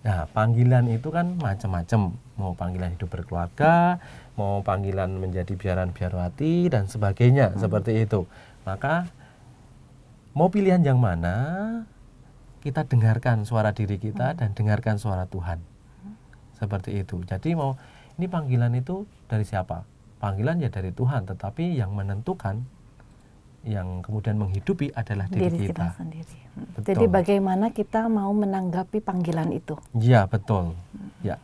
B: Nah, panggilan itu kan macam-macam. Mau panggilan hidup berkeluarga, mau panggilan menjadi biaran-biarwati dan sebagainya, hmm. seperti itu. Maka mau pilihan yang mana? Kita dengarkan suara diri kita hmm. dan dengarkan suara Tuhan. Seperti itu. Jadi mau ini panggilan itu dari siapa? Panggilan ya dari Tuhan, tetapi yang menentukan yang kemudian menghidupi adalah diri, diri kita. kita
A: sendiri. Hmm. Betul. Jadi bagaimana kita mau menanggapi panggilan itu?
B: Ya betul. Hmm. Ya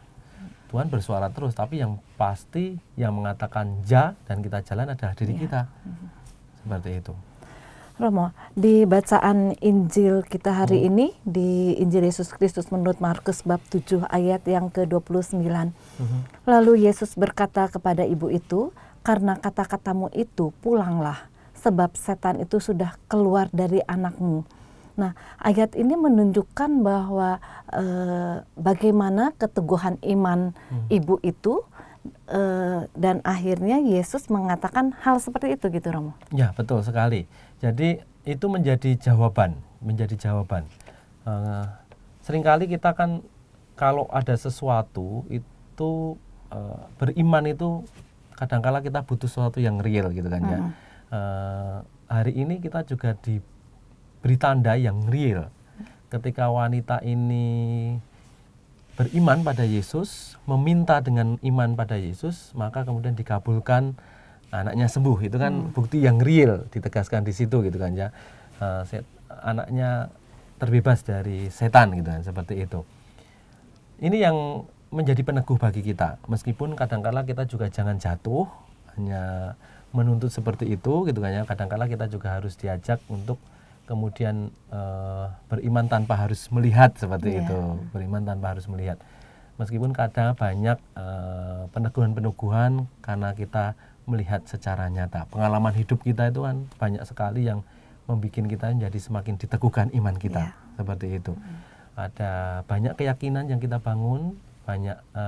B: Tuhan bersuara terus, tapi yang pasti yang mengatakan ja dan kita jalan adalah diri ya. kita. Hmm. Seperti itu.
A: Romo, di bacaan Injil kita hari hmm. ini di Injil Yesus Kristus menurut Markus bab 7 ayat yang ke-29. Hmm. Lalu Yesus berkata kepada ibu itu, "Karena kata-katamu itu, pulanglah." sebab setan itu sudah keluar dari anakmu. Nah, ayat ini menunjukkan bahwa e, bagaimana keteguhan iman hmm. ibu itu e, dan akhirnya Yesus mengatakan hal seperti itu gitu Romo.
B: Ya, betul sekali. Jadi itu menjadi jawaban, menjadi jawaban. E, seringkali kita kan kalau ada sesuatu itu e, beriman itu kadangkala kita butuh sesuatu yang real gitu kan ya uh, hari ini kita juga diberi tanda yang real ketika wanita ini beriman pada Yesus, meminta dengan iman pada Yesus, maka kemudian dikabulkan nah, anaknya sembuh. Itu kan hmm. bukti yang real ditegaskan di situ gitu kan ya. Uh, set, anaknya terbebas dari setan gitu kan seperti itu. Ini yang menjadi peneguh bagi kita. Meskipun kadang-kala kita juga jangan jatuh hanya menuntut seperti itu gitu kan ya kadangkala kita juga harus diajak untuk kemudian e, beriman tanpa harus melihat seperti yeah. itu beriman tanpa harus melihat meskipun kadang banyak e, peneguhan-peneguhan karena kita melihat secara nyata pengalaman hidup kita itu kan banyak sekali yang membuat kita menjadi semakin diteguhkan iman kita yeah. seperti itu mm. ada banyak keyakinan yang kita bangun banyak e,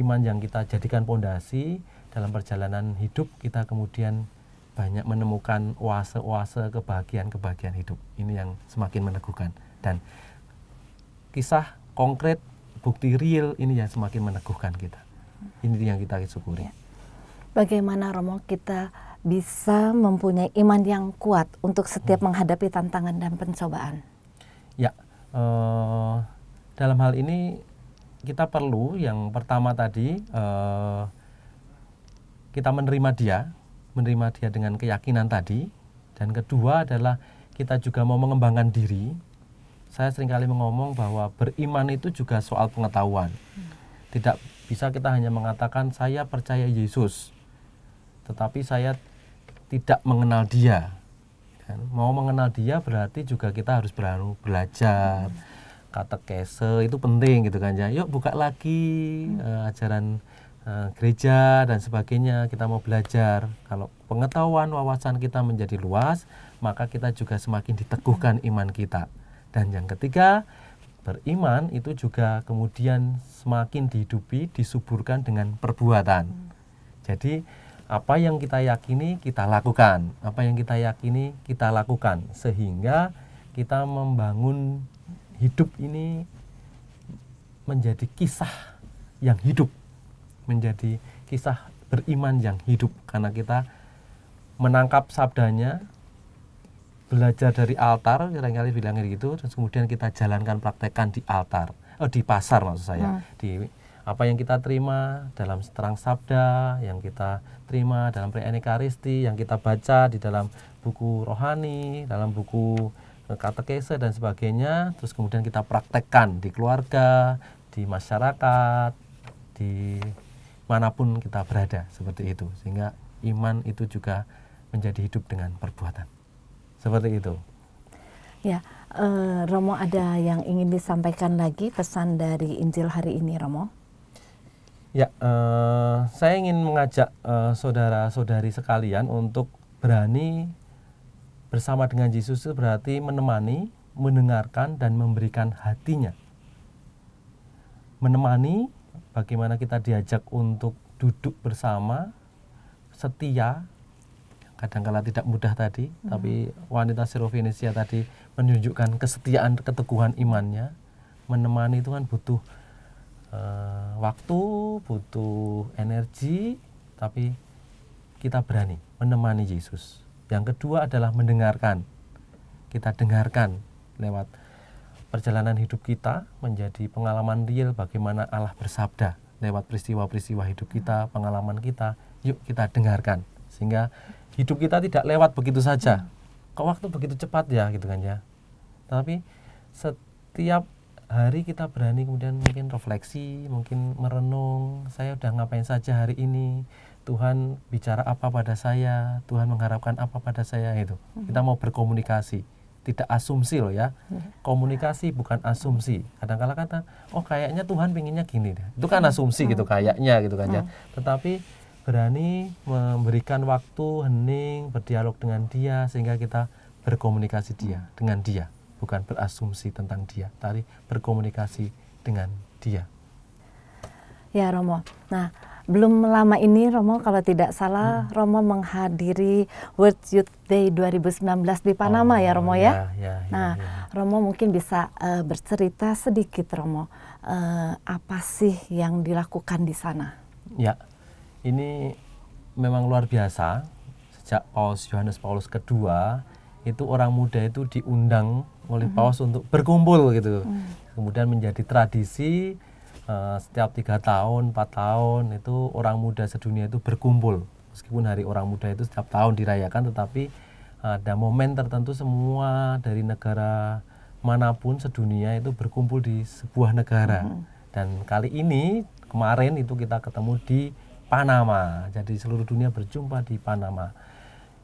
B: iman yang kita jadikan pondasi dalam perjalanan hidup kita kemudian banyak menemukan oase-oase kebahagiaan-kebahagiaan hidup. Ini yang semakin meneguhkan dan kisah konkret bukti real ini yang semakin meneguhkan kita. Ini yang kita syukuri. Ya.
A: Bagaimana Romo kita bisa mempunyai iman yang kuat untuk setiap hmm. menghadapi tantangan dan pencobaan?
B: Ya, uh, dalam hal ini kita perlu yang pertama tadi uh, kita menerima dia, menerima dia dengan keyakinan tadi. Dan kedua adalah kita juga mau mengembangkan diri. Saya seringkali mengomong bahwa beriman itu juga soal pengetahuan. Tidak bisa kita hanya mengatakan saya percaya Yesus, tetapi saya tidak mengenal dia. Dan mau mengenal dia berarti juga kita harus berlalu belajar. Kata kese itu penting gitu kan ya. Yuk buka lagi uh, ajaran Eh, gereja dan sebagainya kita mau belajar kalau pengetahuan wawasan kita menjadi luas maka kita juga semakin diteguhkan iman kita dan yang ketiga beriman itu juga kemudian semakin dihidupi disuburkan dengan perbuatan jadi apa yang kita yakini kita lakukan apa yang kita yakini kita lakukan sehingga kita membangun hidup ini menjadi kisah yang hidup menjadi kisah beriman yang hidup karena kita menangkap sabdanya belajar dari altar kira-kira bilangnya gitu terus kemudian kita jalankan praktekkan di altar oh, di pasar maksud saya hmm. di apa yang kita terima dalam terang sabda yang kita terima dalam pre ekaristi yang kita baca di dalam buku rohani dalam buku eh, katekese dan sebagainya terus kemudian kita praktekkan di keluarga di masyarakat di manapun kita berada seperti itu sehingga iman itu juga menjadi hidup dengan perbuatan seperti itu
A: ya eh, Romo ada yang ingin disampaikan lagi pesan dari Injil hari ini Romo
B: ya eh, saya ingin mengajak eh, saudara-saudari sekalian untuk berani bersama dengan Yesus itu berarti menemani mendengarkan dan memberikan hatinya menemani bagaimana kita diajak untuk duduk bersama setia Kadang-kala tidak mudah tadi hmm. tapi wanita Sirofenisia tadi menunjukkan kesetiaan keteguhan imannya menemani itu kan butuh uh, waktu butuh energi tapi kita berani menemani Yesus yang kedua adalah mendengarkan kita dengarkan lewat perjalanan hidup kita menjadi pengalaman real bagaimana Allah bersabda lewat peristiwa-peristiwa hidup kita, pengalaman kita. Yuk kita dengarkan sehingga hidup kita tidak lewat begitu saja. Kok waktu begitu cepat ya gitu kan ya. Tapi setiap hari kita berani kemudian mungkin refleksi, mungkin merenung, saya udah ngapain saja hari ini, Tuhan bicara apa pada saya, Tuhan mengharapkan apa pada saya itu. Kita mau berkomunikasi tidak asumsi loh ya. Iya. Komunikasi bukan asumsi. Kadang-kala kata, oh kayaknya Tuhan pinginnya gini deh. Itu kan iya. asumsi gitu ah. kayaknya gitu kan ya. Ah. Tetapi berani memberikan waktu hening berdialog dengan dia sehingga kita berkomunikasi dia dengan dia, bukan berasumsi tentang dia, tapi berkomunikasi dengan dia.
A: Ya Romo. Nah, belum lama ini Romo kalau tidak salah hmm. Romo menghadiri World Youth Day 2019 di Panama oh, ya Romo ya? Oh, ya. ya, ya nah ya, ya. Romo mungkin bisa uh, bercerita sedikit Romo uh, apa sih yang dilakukan di sana?
B: Ya ini memang luar biasa sejak Paus Yohanes Paulus kedua itu orang muda itu diundang oleh mm -hmm. Paus untuk berkumpul gitu. Mm. Kemudian menjadi tradisi Eh, setiap tiga tahun, empat tahun itu orang muda sedunia itu berkumpul. Meskipun hari orang muda itu setiap tahun dirayakan, tetapi ada momen tertentu semua dari negara manapun sedunia itu berkumpul di sebuah negara. Mm -hmm. Dan kali ini kemarin itu kita ketemu di Panama. Jadi seluruh dunia berjumpa di Panama.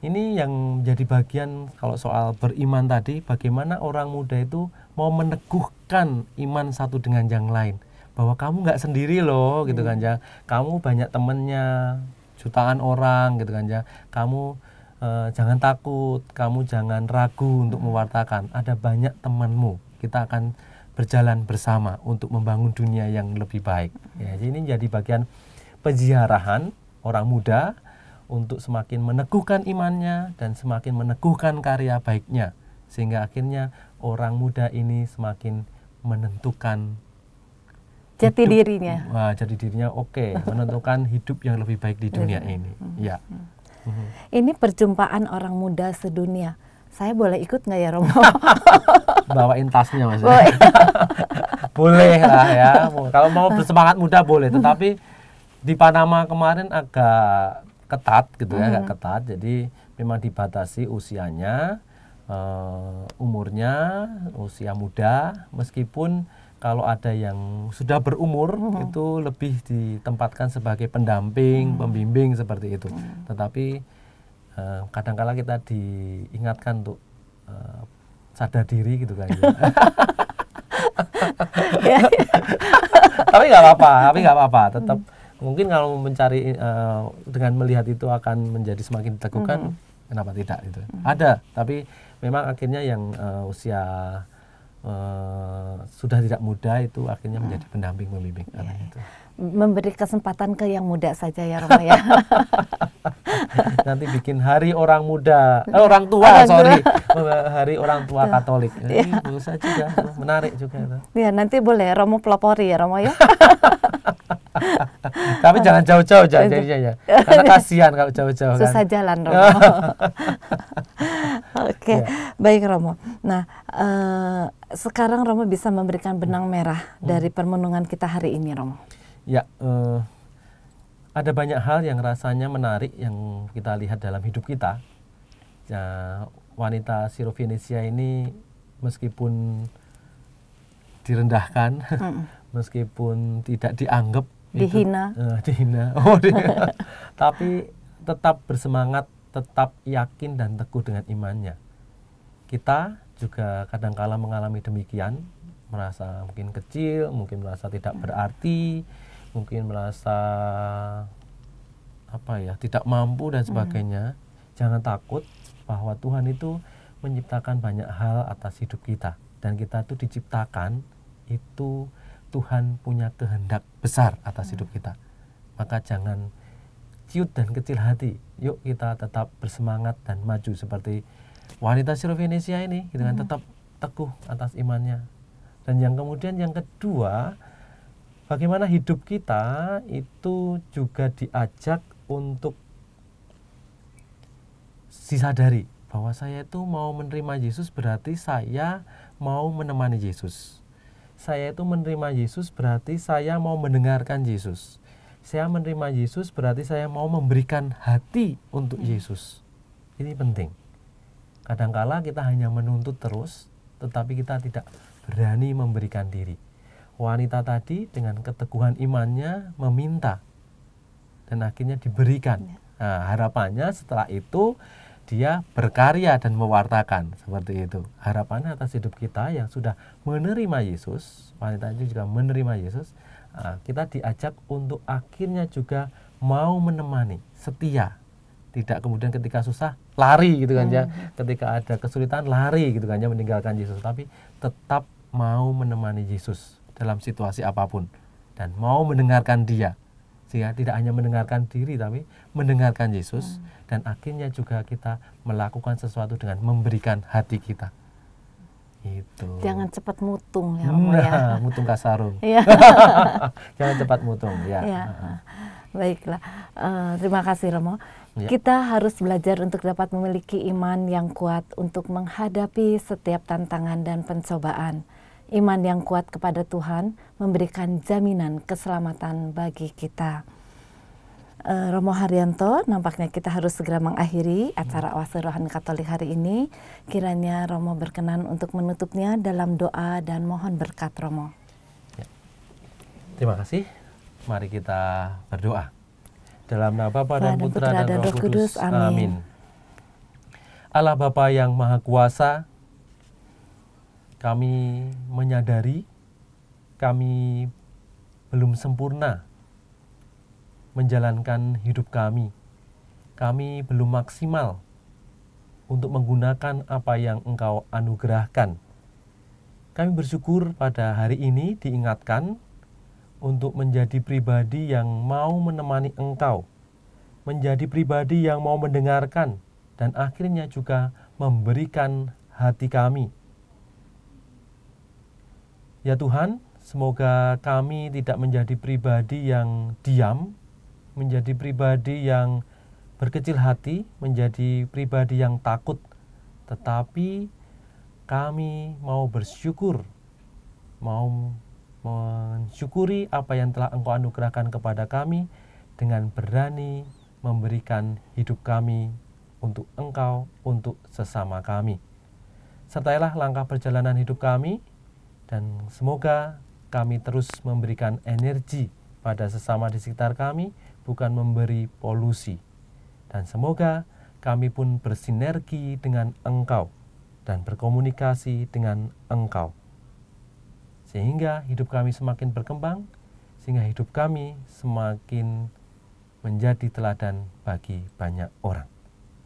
B: Ini yang jadi bagian kalau soal beriman tadi, bagaimana orang muda itu mau meneguhkan iman satu dengan yang lain bahwa kamu nggak sendiri loh gitu kan ya kamu banyak temennya jutaan orang gitu kan ya kamu eh, jangan takut kamu jangan ragu untuk hmm. mewartakan ada banyak temanmu kita akan berjalan bersama untuk membangun dunia yang lebih baik ya jadi ini jadi bagian penziarahan orang muda untuk semakin meneguhkan imannya dan semakin meneguhkan karya baiknya sehingga akhirnya orang muda ini semakin menentukan
A: jati hidup, dirinya.
B: Wah, jati dirinya oke, okay, menentukan hidup yang lebih baik di dunia iya.
A: ini. Hmm. Ya. Ini perjumpaan orang muda sedunia. Saya boleh ikut nggak ya Romo?
C: Bawain tasnya mas. Boleh, boleh
A: lah ya. Kalau mau bersemangat
B: muda boleh, hmm. tetapi di Panama kemarin agak ketat gitu ya, hmm. agak ketat. Jadi memang dibatasi usianya, uh, umurnya, usia muda, meskipun kalau ada yang sudah berumur hmm. itu lebih ditempatkan sebagai pendamping, hmm. pembimbing seperti itu. Hmm. Tetapi uh, kadangkala kita diingatkan untuk uh, sadar diri gitu kan. Ya, ya. tapi nggak apa-apa, tapi nggak apa-apa. Hmm. Tetap hmm. mungkin kalau mencari uh, dengan melihat itu akan menjadi semakin diteguhkan. Hmm. Kenapa tidak itu? Hmm. Ada, tapi memang akhirnya yang uh, usia uh, sudah tidak muda itu akhirnya menjadi pendamping pembimbing yeah. anak itu.
A: Memberi kesempatan ke yang muda saja ya Romo ya.
B: Nanti bikin hari orang muda, eh, orang tua orang sorry, tua. Eh, hari orang tua iya. Katolik. Ya. Ini yeah. juga menarik juga.
A: Ya nanti boleh Romo pelopori ya Romo ya. Tapi jangan jauh-jauh jangan jadi ya. Iya, iya. Karena kasihan kalau jauh-jauh kan. Susah jalan Romo. Oke, okay. Ya. baik Romo. Nah, eh, sekarang Romo bisa memberikan benang hmm. merah hmm. dari permenungan kita hari ini Romo.
B: Ya, eh, ada banyak hal yang rasanya menarik yang kita lihat dalam hidup kita. Ya, wanita Sirofinisia ini meskipun direndahkan, mm -mm. meskipun tidak dianggap dihina uh, dihina oh dihina. tapi tetap bersemangat tetap yakin dan teguh dengan imannya kita juga kadangkala mengalami demikian merasa mungkin kecil mungkin merasa tidak berarti mungkin merasa apa ya tidak mampu dan sebagainya hmm. jangan takut bahwa Tuhan itu menciptakan banyak hal atas hidup kita dan kita itu diciptakan itu Tuhan punya kehendak besar atas hmm. hidup kita. Maka jangan ciut dan kecil hati. Yuk kita tetap bersemangat dan maju seperti wanita Sirofenisia ini dengan gitu hmm. tetap teguh atas imannya. Dan yang kemudian yang kedua, bagaimana hidup kita itu juga diajak untuk disadari bahwa saya itu mau menerima Yesus berarti saya mau menemani Yesus saya itu menerima Yesus berarti saya mau mendengarkan Yesus. Saya menerima Yesus berarti saya mau memberikan hati untuk hmm. Yesus. Ini penting. Kadangkala kita hanya menuntut terus, tetapi kita tidak berani memberikan diri. Wanita tadi dengan keteguhan imannya meminta dan akhirnya diberikan. Ya. Nah, harapannya setelah itu dia berkarya dan mewartakan seperti itu. Harapannya atas hidup kita yang sudah menerima Yesus, wanita itu juga menerima Yesus, ah, kita diajak untuk akhirnya juga mau menemani, setia. Tidak kemudian ketika susah lari gitu kan ya, hmm. ketika ada kesulitan lari gitu kan ya meninggalkan Yesus, tapi tetap mau menemani Yesus dalam situasi apapun dan mau mendengarkan Dia sehingga tidak hanya mendengarkan diri tapi mendengarkan Yesus hmm. dan akhirnya juga kita melakukan sesuatu dengan memberikan hati kita itu
A: jangan cepat mutung ya Om, nah, ya mutung kasarung iya. jangan cepat mutung ya, ya. baiklah uh, terima kasih Romo ya. kita harus belajar untuk dapat memiliki iman yang kuat untuk menghadapi setiap tantangan dan pencobaan Iman yang kuat kepada Tuhan memberikan jaminan keselamatan bagi kita. Eh, Romo Haryanto, nampaknya kita harus segera mengakhiri acara Oase Rohani Katolik hari ini. Kiranya Romo berkenan untuk menutupnya dalam doa dan mohon berkat Romo. Ya.
B: Terima kasih. Mari kita berdoa. Dalam nama Bapa dan, dan Putra dan Roh Kudus. Kudus. Amin. Amin. Allah Bapa yang Maha Kuasa, kami menyadari kami belum sempurna menjalankan hidup kami. Kami belum maksimal untuk menggunakan apa yang Engkau anugerahkan. Kami bersyukur pada hari ini diingatkan untuk menjadi pribadi yang mau menemani Engkau, menjadi pribadi yang mau mendengarkan, dan akhirnya juga memberikan hati kami Ya Tuhan, semoga kami tidak menjadi pribadi yang diam, menjadi pribadi yang berkecil hati, menjadi pribadi yang takut, tetapi kami mau bersyukur, mau mensyukuri apa yang telah Engkau anugerahkan kepada kami dengan berani memberikan hidup kami untuk Engkau, untuk sesama kami. Sertailah langkah perjalanan hidup kami dan semoga kami terus memberikan energi pada sesama di sekitar kami, bukan memberi polusi. Dan semoga kami pun bersinergi dengan Engkau dan berkomunikasi dengan Engkau. Sehingga hidup kami semakin berkembang, sehingga hidup kami semakin menjadi teladan bagi banyak orang.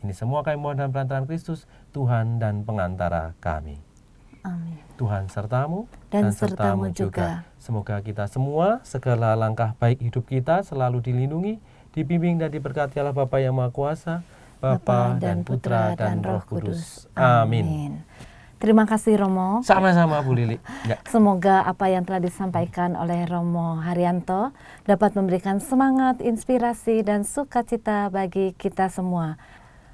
B: Ini semua kami mohon dalam perantaraan Kristus, Tuhan dan pengantara kami. Amin. Tuhan sertamu dan, dan sertamu juga. juga. Semoga kita semua segala langkah baik hidup kita selalu dilindungi, dibimbing dan diberkati Allah Bapa yang Maha Kuasa, Bapa dan, dan Putra dan Roh Kudus. Amin. Amin.
A: Terima kasih Romo.
B: Sama-sama Bu Lili. Ya.
A: Semoga apa yang telah disampaikan oleh Romo Haryanto dapat memberikan semangat, inspirasi, dan sukacita bagi kita semua.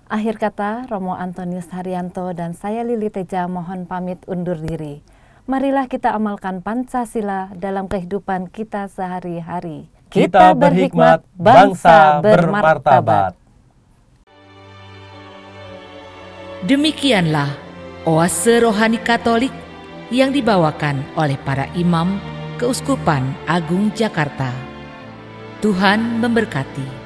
A: Akhir kata, Romo Antonius Haryanto dan saya Lili Teja mohon pamit undur diri. Marilah kita amalkan Pancasila dalam kehidupan kita sehari-hari. Kita berhikmat, bangsa bermartabat. Demikianlah oase rohani Katolik yang dibawakan oleh para imam Keuskupan Agung Jakarta. Tuhan memberkati.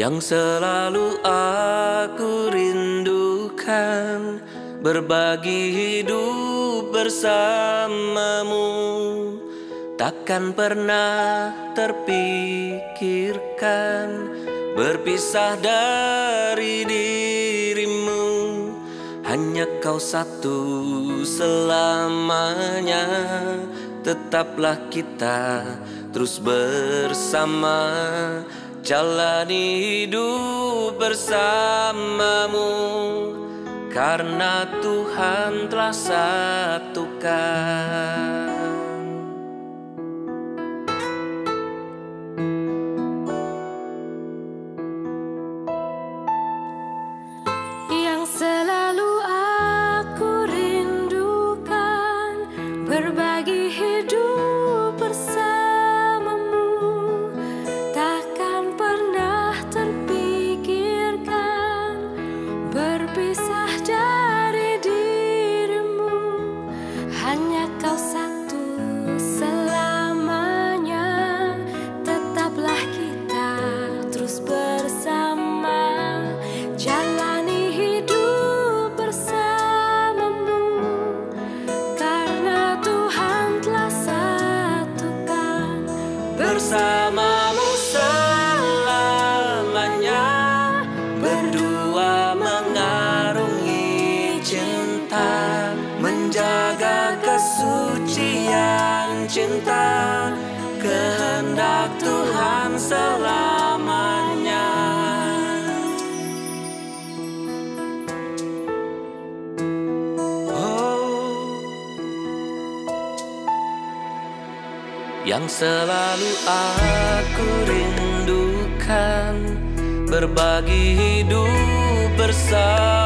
D: yang selalu aku rindukan berbagi hidup bersamamu takkan pernah terpikirkan berpisah dari dirimu hanya kau satu selamanya tetaplah kita terus bersama jalani hidup bersamamu karena Tuhan telah satukan. yang selalu aku rindukan berbagi hidup bersama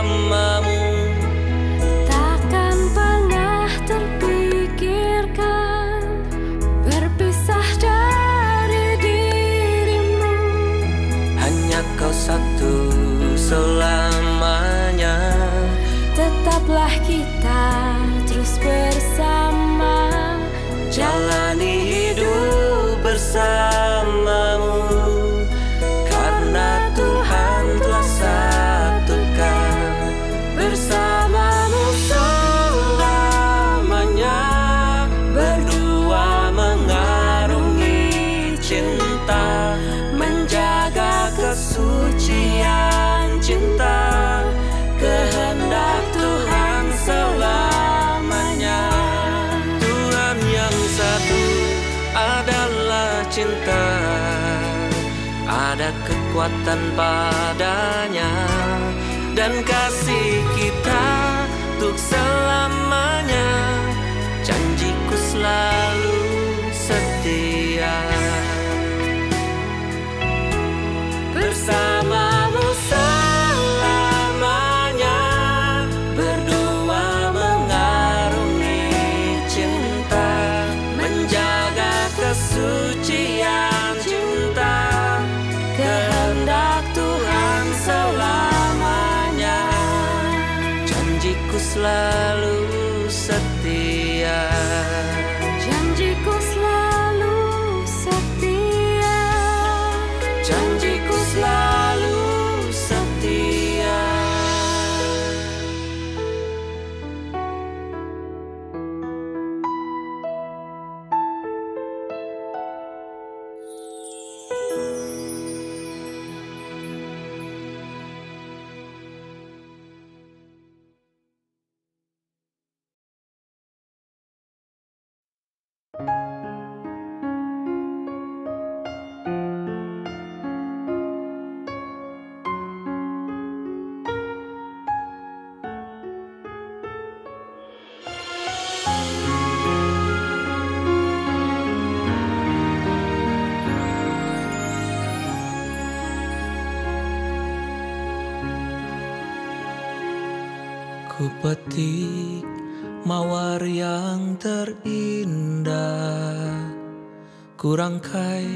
D: kekuatan padanya dan kasih dirangkai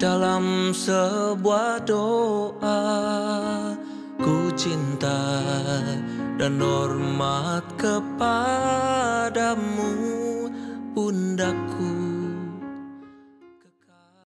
D: dalam sebuah doa Ku cinta dan doa